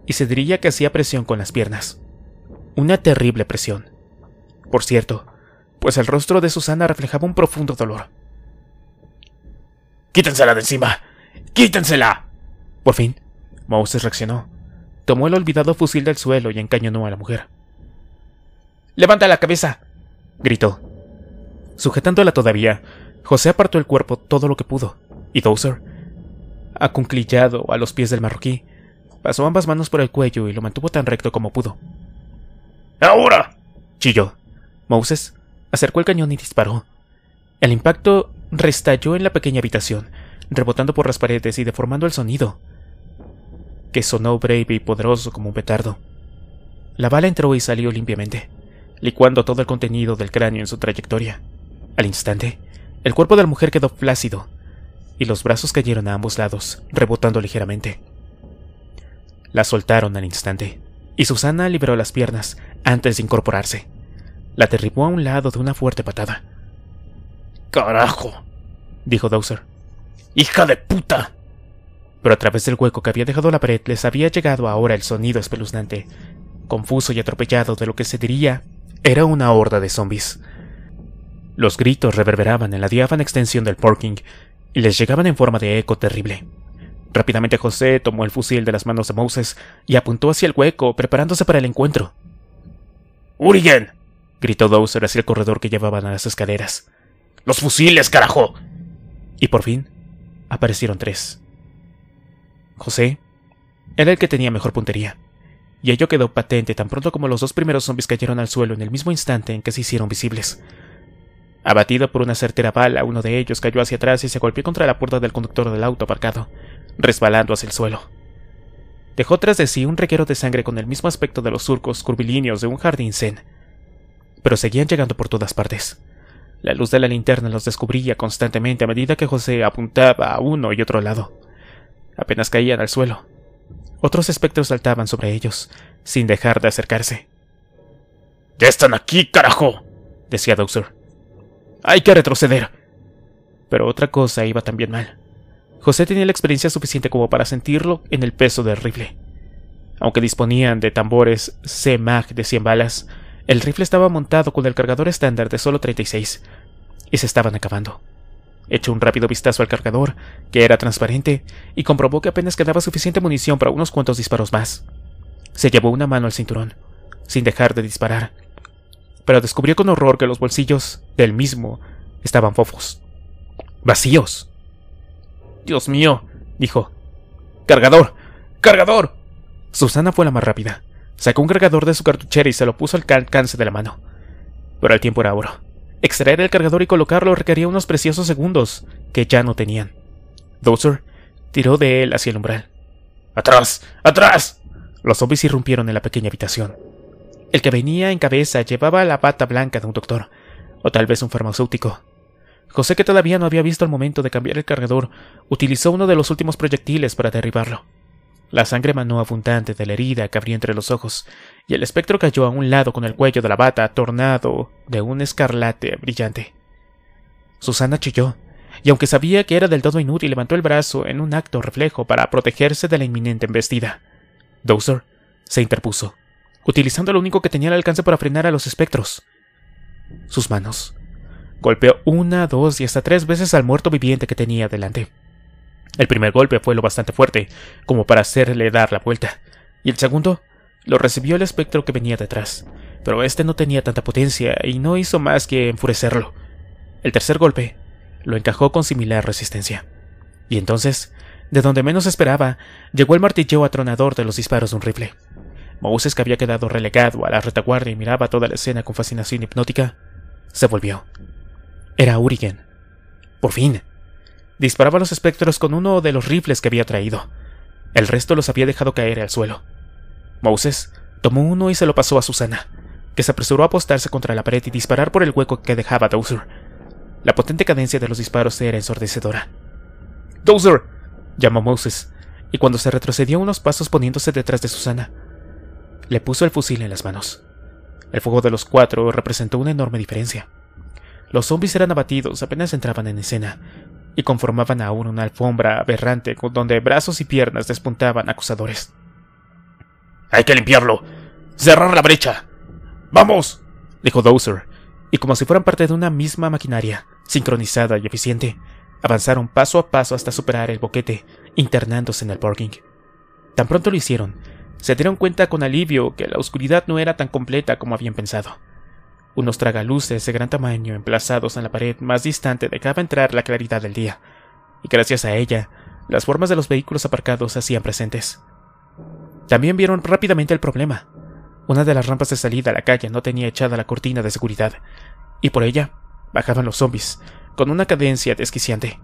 y se diría que hacía presión con las piernas. Una terrible presión. Por cierto, pues el rostro de Susana reflejaba un profundo dolor. ¡Quítensela de encima! ¡Quítensela! Por fin, Moses reaccionó. Tomó el olvidado fusil del suelo y encañonó a la mujer. ¡Levanta la cabeza! gritó. Sujetándola todavía, José apartó el cuerpo todo lo que pudo, y Dowser, acunclillado a los pies del marroquí, pasó ambas manos por el cuello y lo mantuvo tan recto como pudo. ¡Ahora! chilló. Moses acercó el cañón y disparó. El impacto restalló en la pequeña habitación, rebotando por las paredes y deformando el sonido, que sonó breve y poderoso como un petardo. La bala entró y salió limpiamente, licuando todo el contenido del cráneo en su trayectoria. Al instante, el cuerpo de la mujer quedó flácido y los brazos cayeron a ambos lados, rebotando ligeramente. La soltaron al instante, y Susana liberó las piernas antes de incorporarse. La derribó a un lado de una fuerte patada. ¡Carajo! dijo Dowser, ¡Hija de puta! Pero a través del hueco que había dejado la pared les había llegado ahora el sonido espeluznante, confuso y atropellado de lo que se diría era una horda de zombies. Los gritos reverberaban en la diáfana extensión del parking y les llegaban en forma de eco terrible. Rápidamente José tomó el fusil de las manos de Moses y apuntó hacia el hueco, preparándose para el encuentro. ¡Urigen! gritó Dowser hacia el corredor que llevaban a las escaleras. ¡Los fusiles, carajo! Y por fin aparecieron tres. José era el que tenía mejor puntería, y ello quedó patente tan pronto como los dos primeros zombies cayeron al suelo en el mismo instante en que se hicieron visibles. Abatido por una certera bala, uno de ellos cayó hacia atrás y se golpeó contra la puerta del conductor del auto aparcado, resbalando hacia el suelo. Dejó tras de sí un reguero de sangre con el mismo aspecto de los surcos curvilíneos de un jardín zen. Pero seguían llegando por todas partes. La luz de la linterna los descubría constantemente a medida que José apuntaba a uno y otro lado. Apenas caían al suelo. Otros espectros saltaban sobre ellos, sin dejar de acercarse. ¡Ya están aquí, carajo! decía Dowser. ¡Hay que retroceder! Pero otra cosa iba también mal. José tenía la experiencia suficiente como para sentirlo en el peso del rifle. Aunque disponían de tambores C-Mag de 100 balas, el rifle estaba montado con el cargador estándar de solo 36, y se estaban acabando. Echó un rápido vistazo al cargador, que era transparente, y comprobó que apenas quedaba suficiente munición para unos cuantos disparos más. Se llevó una mano al cinturón, sin dejar de disparar, pero descubrió con horror que los bolsillos del mismo estaban fofos. Vacíos. Dios mío, dijo. Cargador. Cargador. Susana fue la más rápida. Sacó un cargador de su cartuchera y se lo puso al alcance de la mano. Pero el tiempo era oro. Extraer el cargador y colocarlo requería unos preciosos segundos que ya no tenían. Dozer tiró de él hacia el umbral. ¡Atrás! ¡Atrás! Los zombies irrumpieron en la pequeña habitación. El que venía en cabeza llevaba la pata blanca de un doctor, o tal vez un farmacéutico. José, que todavía no había visto el momento de cambiar el cargador, utilizó uno de los últimos proyectiles para derribarlo. La sangre manó abundante de la herida que abrió entre los ojos, y el espectro cayó a un lado con el cuello de la bata tornado de un escarlate brillante. Susana chilló, y aunque sabía que era del todo inútil, levantó el brazo en un acto reflejo para protegerse de la inminente embestida. Dozer se interpuso, utilizando lo único que tenía al alcance para frenar a los espectros. Sus manos. Golpeó una, dos y hasta tres veces al muerto viviente que tenía delante. El primer golpe fue lo bastante fuerte como para hacerle dar la vuelta, y el segundo lo recibió el espectro que venía detrás, pero este no tenía tanta potencia y no hizo más que enfurecerlo. El tercer golpe lo encajó con similar resistencia. Y entonces, de donde menos esperaba, llegó el martilleo atronador de los disparos de un rifle. Moses, que había quedado relegado a la retaguardia y miraba toda la escena con fascinación hipnótica, se volvió. Era Urigen. Por fin disparaba a los espectros con uno de los rifles que había traído. El resto los había dejado caer al suelo. Moses tomó uno y se lo pasó a Susana, que se apresuró a apostarse contra la pared y disparar por el hueco que dejaba Dozer. La potente cadencia de los disparos era ensordecedora. —¡Dozer! llamó Moses, y cuando se retrocedió unos pasos poniéndose detrás de Susana, le puso el fusil en las manos. El fuego de los cuatro representó una enorme diferencia. Los zombies eran abatidos apenas entraban en escena, y conformaban aún una alfombra aberrante con donde brazos y piernas despuntaban acusadores. Hay que limpiarlo. Cerrar la brecha. Vamos, dijo Dowser, y como si fueran parte de una misma maquinaria, sincronizada y eficiente, avanzaron paso a paso hasta superar el boquete, internándose en el parking. Tan pronto lo hicieron, se dieron cuenta con alivio que la oscuridad no era tan completa como habían pensado unos tragaluces de gran tamaño emplazados en la pared más distante dejaba entrar la claridad del día, y gracias a ella, las formas de los vehículos aparcados hacían presentes. También vieron rápidamente el problema. Una de las rampas de salida a la calle no tenía echada la cortina de seguridad, y por ella bajaban los zombies, con una cadencia desquiciante.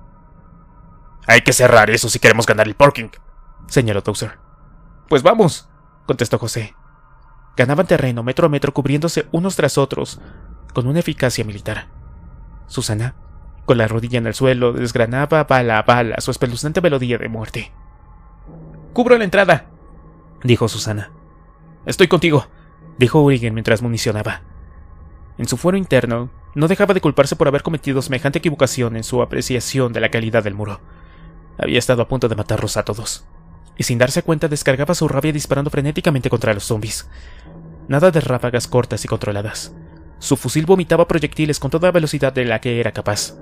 Hay que cerrar eso si queremos ganar el parking, señaló Tozer. Pues vamos, contestó José ganaban terreno metro a metro cubriéndose unos tras otros, con una eficacia militar. Susana, con la rodilla en el suelo, desgranaba bala a bala su espeluznante melodía de muerte. Cubro la entrada, dijo Susana. Estoy contigo, dijo Urigen mientras municionaba. En su fuero interno, no dejaba de culparse por haber cometido semejante equivocación en su apreciación de la calidad del muro. Había estado a punto de matarlos a todos. Y sin darse cuenta descargaba su rabia disparando frenéticamente contra los zombies. Nada de ráfagas cortas y controladas. Su fusil vomitaba proyectiles con toda velocidad de la que era capaz.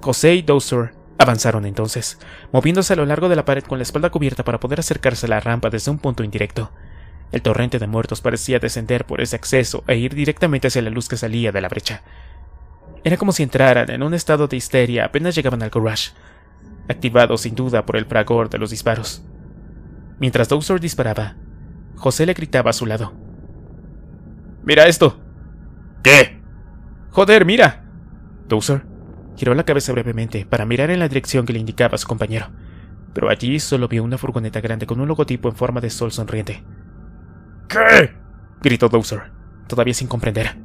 José y Dowser avanzaron entonces, moviéndose a lo largo de la pared con la espalda cubierta para poder acercarse a la rampa desde un punto indirecto. El torrente de muertos parecía descender por ese acceso e ir directamente hacia la luz que salía de la brecha. Era como si entraran en un estado de histeria apenas llegaban al garage, activado sin duda por el fragor de los disparos. Mientras Dowser disparaba, José le gritaba a su lado. Mira esto. ¿Qué? Joder, mira. Dozer giró la cabeza brevemente para mirar en la dirección que le indicaba su compañero, pero allí solo vio una furgoneta grande con un logotipo en forma de sol sonriente. ¿Qué? gritó Dozer, todavía sin comprender.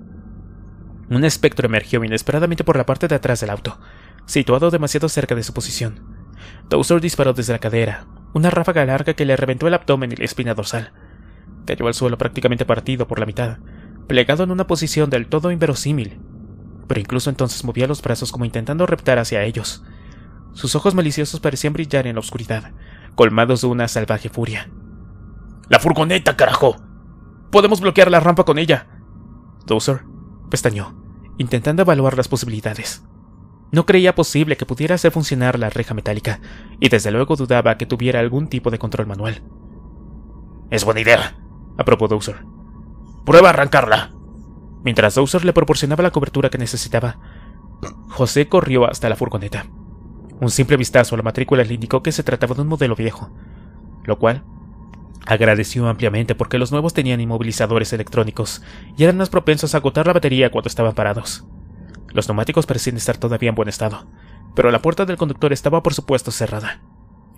Un espectro emergió inesperadamente por la parte de atrás del auto, situado demasiado cerca de su posición. Dozer disparó desde la cadera, una ráfaga larga que le reventó el abdomen y la espina dorsal. Cayó al suelo prácticamente partido por la mitad, plegado en una posición del todo inverosímil, pero incluso entonces movía los brazos como intentando reptar hacia ellos. Sus ojos maliciosos parecían brillar en la oscuridad, colmados de una salvaje furia. ¡La furgoneta, carajo! ¡Podemos bloquear la rampa con ella! Dozer pestañó, intentando evaluar las posibilidades. No creía posible que pudiera hacer funcionar la reja metálica, y desde luego dudaba que tuviera algún tipo de control manual. Es buena idea, aprobó Dowser. Prueba a arrancarla. Mientras Dowser le proporcionaba la cobertura que necesitaba, José corrió hasta la furgoneta. Un simple vistazo a la matrícula le indicó que se trataba de un modelo viejo, lo cual agradeció ampliamente porque los nuevos tenían inmovilizadores electrónicos y eran más propensos a agotar la batería cuando estaban parados. Los neumáticos parecían estar todavía en buen estado, pero la puerta del conductor estaba por supuesto cerrada.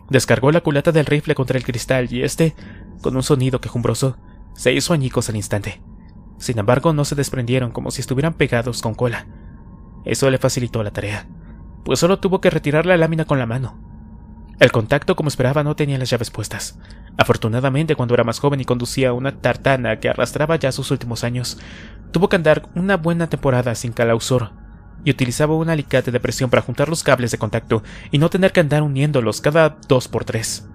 Descargó la culata del rifle contra el cristal y este, con un sonido quejumbroso, se hizo añicos al instante. Sin embargo, no se desprendieron como si estuvieran pegados con cola. Eso le facilitó la tarea, pues solo tuvo que retirar la lámina con la mano. El contacto, como esperaba, no tenía las llaves puestas. Afortunadamente, cuando era más joven y conducía una tartana que arrastraba ya sus últimos años, tuvo que andar una buena temporada sin calausor y utilizaba un alicate de presión para juntar los cables de contacto y no tener que andar uniéndolos cada dos por tres.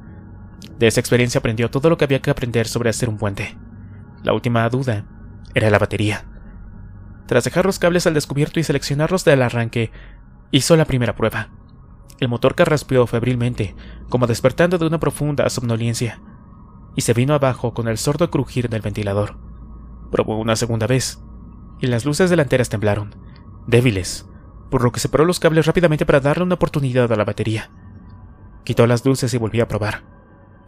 De esa experiencia aprendió todo lo que había que aprender sobre hacer un puente. La última duda era la batería. Tras dejar los cables al descubierto y seleccionarlos del arranque, hizo la primera prueba. El motor carraspeó febrilmente, como despertando de una profunda somnolencia, y se vino abajo con el sordo crujir del ventilador. Probó una segunda vez, y las luces delanteras temblaron, débiles, por lo que separó los cables rápidamente para darle una oportunidad a la batería. Quitó las luces y volvió a probar.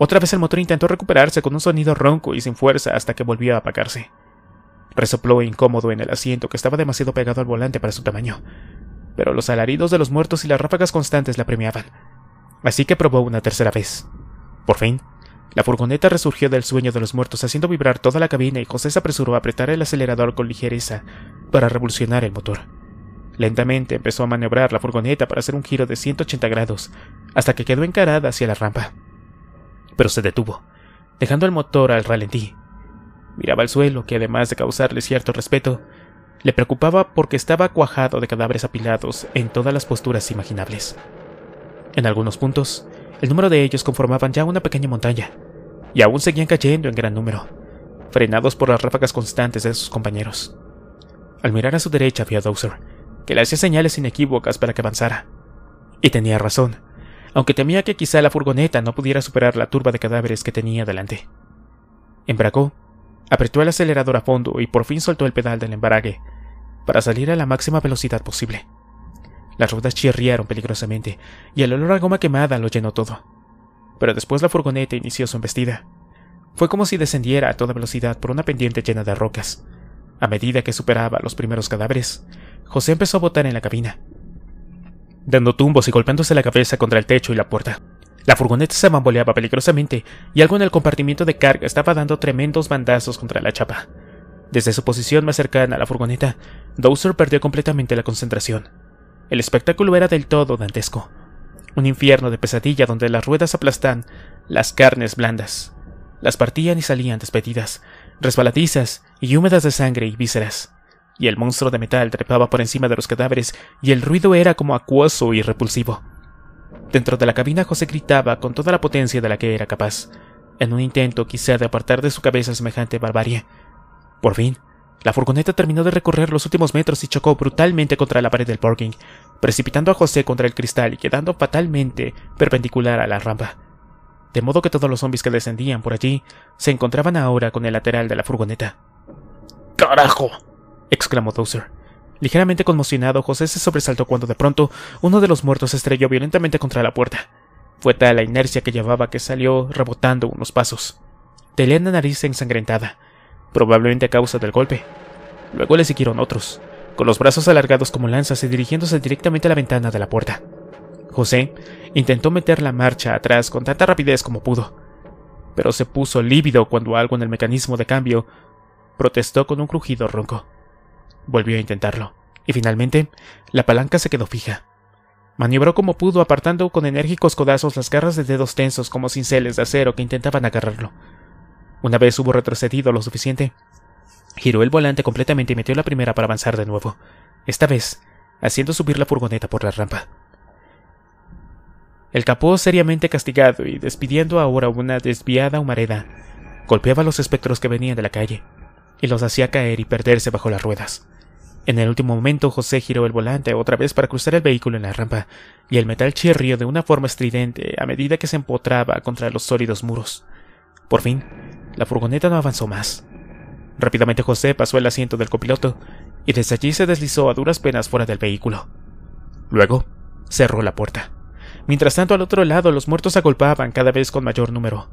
Otra vez el motor intentó recuperarse con un sonido ronco y sin fuerza hasta que volvió a apagarse. Resopló incómodo en el asiento que estaba demasiado pegado al volante para su tamaño, pero los alaridos de los muertos y las ráfagas constantes la premiaban. Así que probó una tercera vez. Por fin, la furgoneta resurgió del sueño de los muertos haciendo vibrar toda la cabina y José se apresuró a apretar el acelerador con ligereza para revolucionar el motor. Lentamente empezó a maniobrar la furgoneta para hacer un giro de 180 grados, hasta que quedó encarada hacia la rampa pero se detuvo, dejando el motor al ralentí. Miraba al suelo, que además de causarle cierto respeto, le preocupaba porque estaba cuajado de cadáveres apilados en todas las posturas imaginables. En algunos puntos, el número de ellos conformaban ya una pequeña montaña, y aún seguían cayendo en gran número, frenados por las ráfagas constantes de sus compañeros. Al mirar a su derecha vio a Dowser, que le hacía señales inequívocas para que avanzara. Y tenía razón aunque temía que quizá la furgoneta no pudiera superar la turba de cadáveres que tenía delante. Embragó, apretó el acelerador a fondo y por fin soltó el pedal del embarague, para salir a la máxima velocidad posible. Las ruedas chirriaron peligrosamente y el olor a goma quemada lo llenó todo. Pero después la furgoneta inició su embestida. Fue como si descendiera a toda velocidad por una pendiente llena de rocas. A medida que superaba los primeros cadáveres, José empezó a botar en la cabina, dando tumbos y golpeándose la cabeza contra el techo y la puerta. La furgoneta se bamboleaba peligrosamente y algo en el compartimiento de carga estaba dando tremendos bandazos contra la chapa. Desde su posición más cercana a la furgoneta, Dowser perdió completamente la concentración. El espectáculo era del todo dantesco. Un infierno de pesadilla donde las ruedas aplastan las carnes blandas. Las partían y salían despedidas, resbaladizas y húmedas de sangre y vísceras y el monstruo de metal trepaba por encima de los cadáveres, y el ruido era como acuoso y repulsivo. Dentro de la cabina José gritaba con toda la potencia de la que era capaz, en un intento quizá de apartar de su cabeza semejante barbarie. Por fin, la furgoneta terminó de recorrer los últimos metros y chocó brutalmente contra la pared del parking, precipitando a José contra el cristal y quedando fatalmente perpendicular a la rampa. De modo que todos los zombies que descendían por allí se encontraban ahora con el lateral de la furgoneta. ¡Carajo! exclamó Dowser. Ligeramente conmocionado, José se sobresaltó cuando de pronto uno de los muertos estrelló violentamente contra la puerta. Fue tal la inercia que llevaba que salió rebotando unos pasos. Tenía la nariz ensangrentada, probablemente a causa del golpe. Luego le siguieron otros, con los brazos alargados como lanzas y dirigiéndose directamente a la ventana de la puerta. José intentó meter la marcha atrás con tanta rapidez como pudo, pero se puso lívido cuando algo en el mecanismo de cambio protestó con un crujido ronco. Volvió a intentarlo, y finalmente la palanca se quedó fija. Maniobró como pudo, apartando con enérgicos codazos las garras de dedos tensos como cinceles de acero que intentaban agarrarlo. Una vez hubo retrocedido lo suficiente, giró el volante completamente y metió la primera para avanzar de nuevo, esta vez haciendo subir la furgoneta por la rampa. El capó seriamente castigado y despidiendo ahora una desviada humareda, golpeaba los espectros que venían de la calle y los hacía caer y perderse bajo las ruedas. En el último momento, José giró el volante otra vez para cruzar el vehículo en la rampa, y el metal chirrió de una forma estridente a medida que se empotraba contra los sólidos muros. Por fin, la furgoneta no avanzó más. Rápidamente José pasó el asiento del copiloto, y desde allí se deslizó a duras penas fuera del vehículo. Luego, cerró la puerta. Mientras tanto, al otro lado, los muertos agolpaban cada vez con mayor número,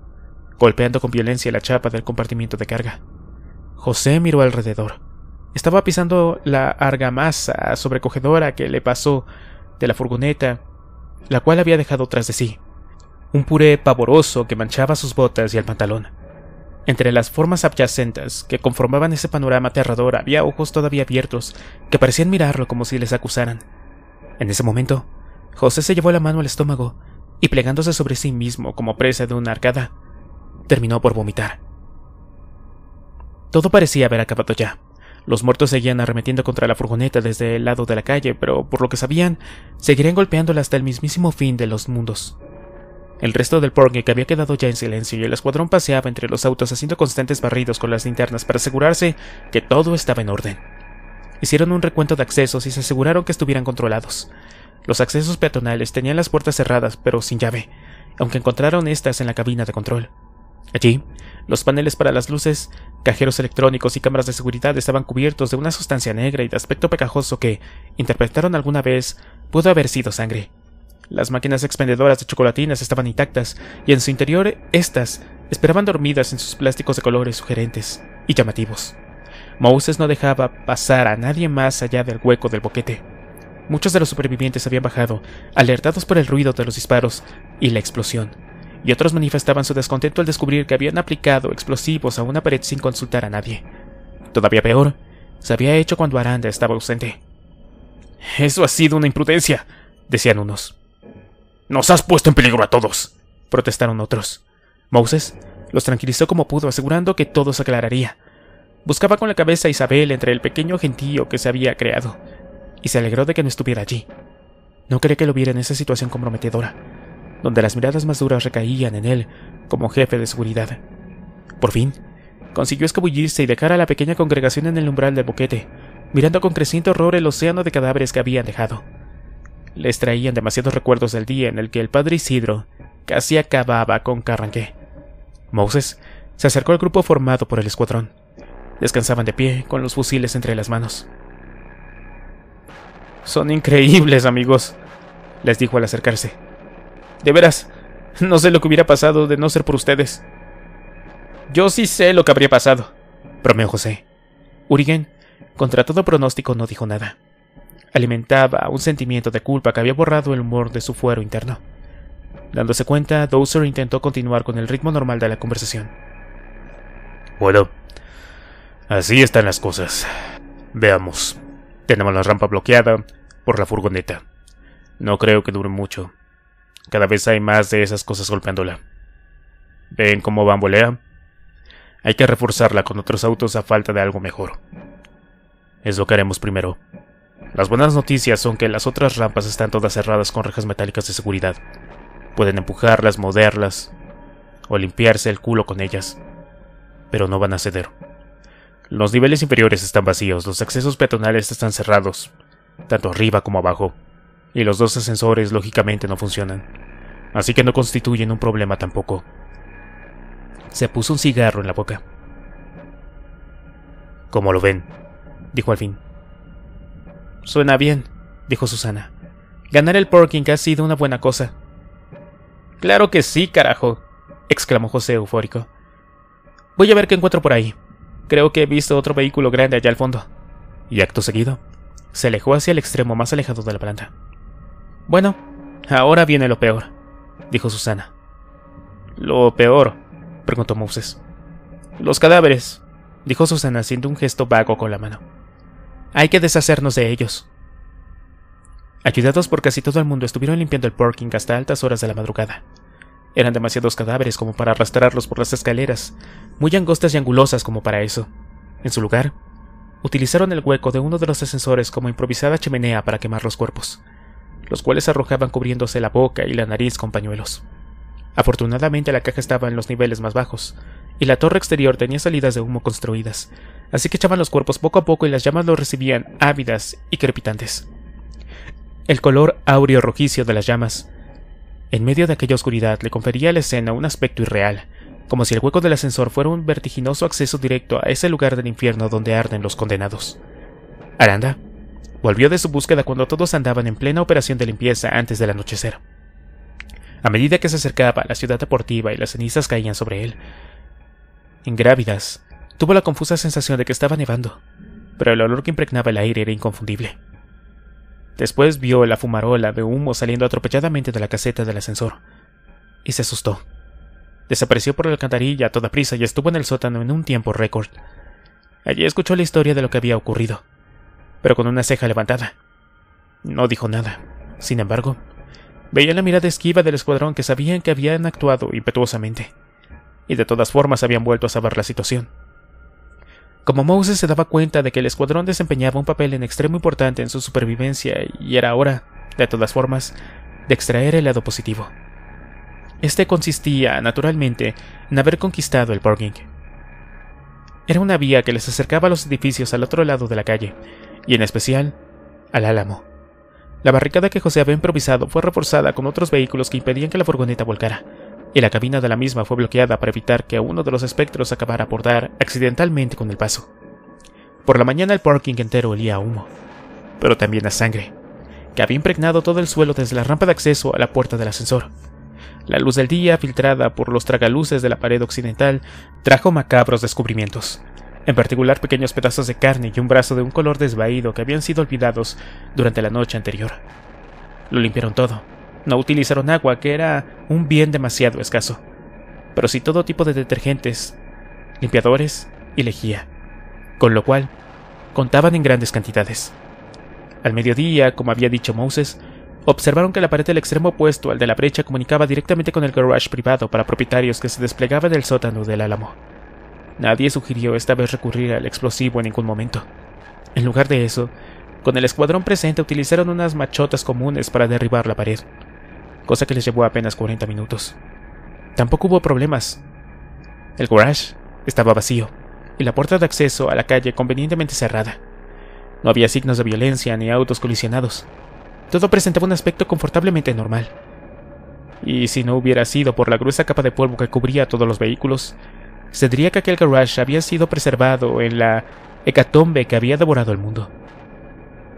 golpeando con violencia la chapa del compartimiento de carga. José miró alrededor estaba pisando la argamasa sobrecogedora que le pasó de la furgoneta, la cual había dejado tras de sí. Un puré pavoroso que manchaba sus botas y el pantalón. Entre las formas adyacentes que conformaban ese panorama aterrador había ojos todavía abiertos que parecían mirarlo como si les acusaran. En ese momento, José se llevó la mano al estómago y plegándose sobre sí mismo como presa de una arcada, terminó por vomitar. Todo parecía haber acabado ya. Los muertos seguían arremetiendo contra la furgoneta desde el lado de la calle, pero por lo que sabían, seguirían golpeándola hasta el mismísimo fin de los mundos. El resto del porgue había quedado ya en silencio y el escuadrón paseaba entre los autos haciendo constantes barridos con las linternas para asegurarse que todo estaba en orden. Hicieron un recuento de accesos y se aseguraron que estuvieran controlados. Los accesos peatonales tenían las puertas cerradas, pero sin llave, aunque encontraron estas en la cabina de control. Allí, los paneles para las luces Cajeros electrónicos y cámaras de seguridad estaban cubiertos de una sustancia negra y de aspecto pegajoso que, interpretaron alguna vez, pudo haber sido sangre. Las máquinas expendedoras de chocolatinas estaban intactas, y en su interior éstas esperaban dormidas en sus plásticos de colores sugerentes y llamativos. Moses no dejaba pasar a nadie más allá del hueco del boquete. Muchos de los supervivientes habían bajado, alertados por el ruido de los disparos y la explosión y otros manifestaban su descontento al descubrir que habían aplicado explosivos a una pared sin consultar a nadie. Todavía peor, se había hecho cuando Aranda estaba ausente. Eso ha sido una imprudencia, decían unos. Nos has puesto en peligro a todos, protestaron otros. Moses los tranquilizó como pudo, asegurando que todo se aclararía. Buscaba con la cabeza a Isabel entre el pequeño gentío que se había creado, y se alegró de que no estuviera allí. No cree que lo viera en esa situación comprometedora donde las miradas más duras recaían en él como jefe de seguridad. Por fin, consiguió escabullirse y dejar a la pequeña congregación en el umbral del boquete, mirando con creciente horror el océano de cadáveres que habían dejado. Les traían demasiados recuerdos del día en el que el padre Isidro casi acababa con Carranque Moses se acercó al grupo formado por el escuadrón. Descansaban de pie, con los fusiles entre las manos. Son increíbles, amigos, les dijo al acercarse. De veras, no sé lo que hubiera pasado de no ser por ustedes. Yo sí sé lo que habría pasado, bromeó José. Urigen, contra todo pronóstico, no dijo nada. Alimentaba un sentimiento de culpa que había borrado el humor de su fuero interno. Dándose cuenta, Dowser intentó continuar con el ritmo normal de la conversación. Bueno, así están las cosas. Veamos. Tenemos la rampa bloqueada por la furgoneta. No creo que dure mucho. Cada vez hay más de esas cosas golpeándola. ¿Ven cómo bambolea? Hay que reforzarla con otros autos a falta de algo mejor. Es lo que haremos primero. Las buenas noticias son que las otras rampas están todas cerradas con rejas metálicas de seguridad. Pueden empujarlas, moverlas o limpiarse el culo con ellas. Pero no van a ceder. Los niveles inferiores están vacíos, los accesos peatonales están cerrados, tanto arriba como abajo y los dos ascensores lógicamente no funcionan, así que no constituyen un problema tampoco. Se puso un cigarro en la boca. ¿Cómo lo ven, dijo al fin. Suena bien, dijo Susana. Ganar el parking ha sido una buena cosa. Claro que sí, carajo, exclamó José eufórico. Voy a ver qué encuentro por ahí. Creo que he visto otro vehículo grande allá al fondo. Y acto seguido, se alejó hacia el extremo más alejado de la planta. Bueno, ahora viene lo peor, dijo Susana. ¿Lo peor? preguntó Moses. Los cadáveres, dijo Susana haciendo un gesto vago con la mano. Hay que deshacernos de ellos. Ayudados por casi todo el mundo, estuvieron limpiando el parking hasta altas horas de la madrugada. Eran demasiados cadáveres como para arrastrarlos por las escaleras, muy angostas y angulosas como para eso. En su lugar, utilizaron el hueco de uno de los ascensores como improvisada chimenea para quemar los cuerpos los cuales arrojaban cubriéndose la boca y la nariz con pañuelos. Afortunadamente la caja estaba en los niveles más bajos, y la torre exterior tenía salidas de humo construidas, así que echaban los cuerpos poco a poco y las llamas los recibían ávidas y crepitantes. El color áureo rojicio de las llamas, en medio de aquella oscuridad, le confería a la escena un aspecto irreal, como si el hueco del ascensor fuera un vertiginoso acceso directo a ese lugar del infierno donde arden los condenados. Aranda, Volvió de su búsqueda cuando todos andaban en plena operación de limpieza antes del anochecer. A medida que se acercaba a la ciudad deportiva y las cenizas caían sobre él, ingrávidas, tuvo la confusa sensación de que estaba nevando, pero el olor que impregnaba el aire era inconfundible. Después vio la fumarola de humo saliendo atropelladamente de la caseta del ascensor, y se asustó. Desapareció por la alcantarilla a toda prisa y estuvo en el sótano en un tiempo récord. Allí escuchó la historia de lo que había ocurrido pero con una ceja levantada. No dijo nada. Sin embargo, veía la mirada esquiva del escuadrón que sabían que habían actuado impetuosamente, y de todas formas habían vuelto a saber la situación. Como Moses se daba cuenta de que el escuadrón desempeñaba un papel en extremo importante en su supervivencia y era hora, de todas formas, de extraer el lado positivo. Este consistía, naturalmente, en haber conquistado el Purging. Era una vía que les acercaba a los edificios al otro lado de la calle, y en especial al Álamo. La barricada que José había improvisado fue reforzada con otros vehículos que impedían que la furgoneta volcara, y la cabina de la misma fue bloqueada para evitar que uno de los espectros acabara por dar accidentalmente con el paso. Por la mañana el parking entero olía a humo, pero también a sangre, que había impregnado todo el suelo desde la rampa de acceso a la puerta del ascensor. La luz del día, filtrada por los tragaluces de la pared occidental, trajo macabros descubrimientos en particular pequeños pedazos de carne y un brazo de un color desvaído que habían sido olvidados durante la noche anterior. Lo limpiaron todo. No utilizaron agua, que era un bien demasiado escaso, pero sí todo tipo de detergentes, limpiadores y lejía, con lo cual contaban en grandes cantidades. Al mediodía, como había dicho Moses, observaron que la pared del extremo opuesto al de la brecha comunicaba directamente con el garage privado para propietarios que se desplegaba del sótano del Álamo. Nadie sugirió esta vez recurrir al explosivo en ningún momento. En lugar de eso, con el escuadrón presente utilizaron unas machotas comunes para derribar la pared, cosa que les llevó apenas 40 minutos. Tampoco hubo problemas. El garage estaba vacío y la puerta de acceso a la calle convenientemente cerrada. No había signos de violencia ni autos colisionados. Todo presentaba un aspecto confortablemente normal. Y si no hubiera sido por la gruesa capa de polvo que cubría todos los vehículos, se que aquel garage había sido preservado en la hecatombe que había devorado el mundo.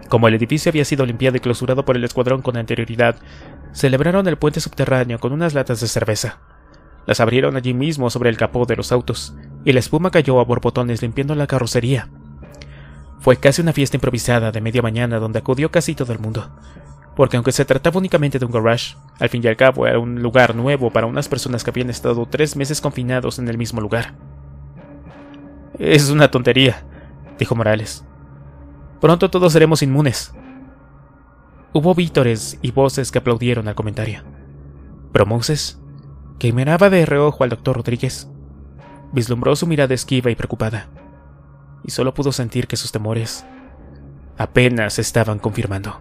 Como el edificio había sido limpiado y clausurado por el escuadrón con anterioridad, celebraron el puente subterráneo con unas latas de cerveza. Las abrieron allí mismo sobre el capó de los autos, y la espuma cayó a borbotones limpiando la carrocería. Fue casi una fiesta improvisada de media mañana donde acudió casi todo el mundo porque aunque se trataba únicamente de un garage, al fin y al cabo era un lugar nuevo para unas personas que habían estado tres meses confinados en el mismo lugar. Es una tontería, dijo Morales. Pronto todos seremos inmunes. Hubo vítores y voces que aplaudieron al comentario. Pero que miraba de reojo al doctor Rodríguez, vislumbró su mirada esquiva y preocupada, y solo pudo sentir que sus temores apenas estaban confirmando.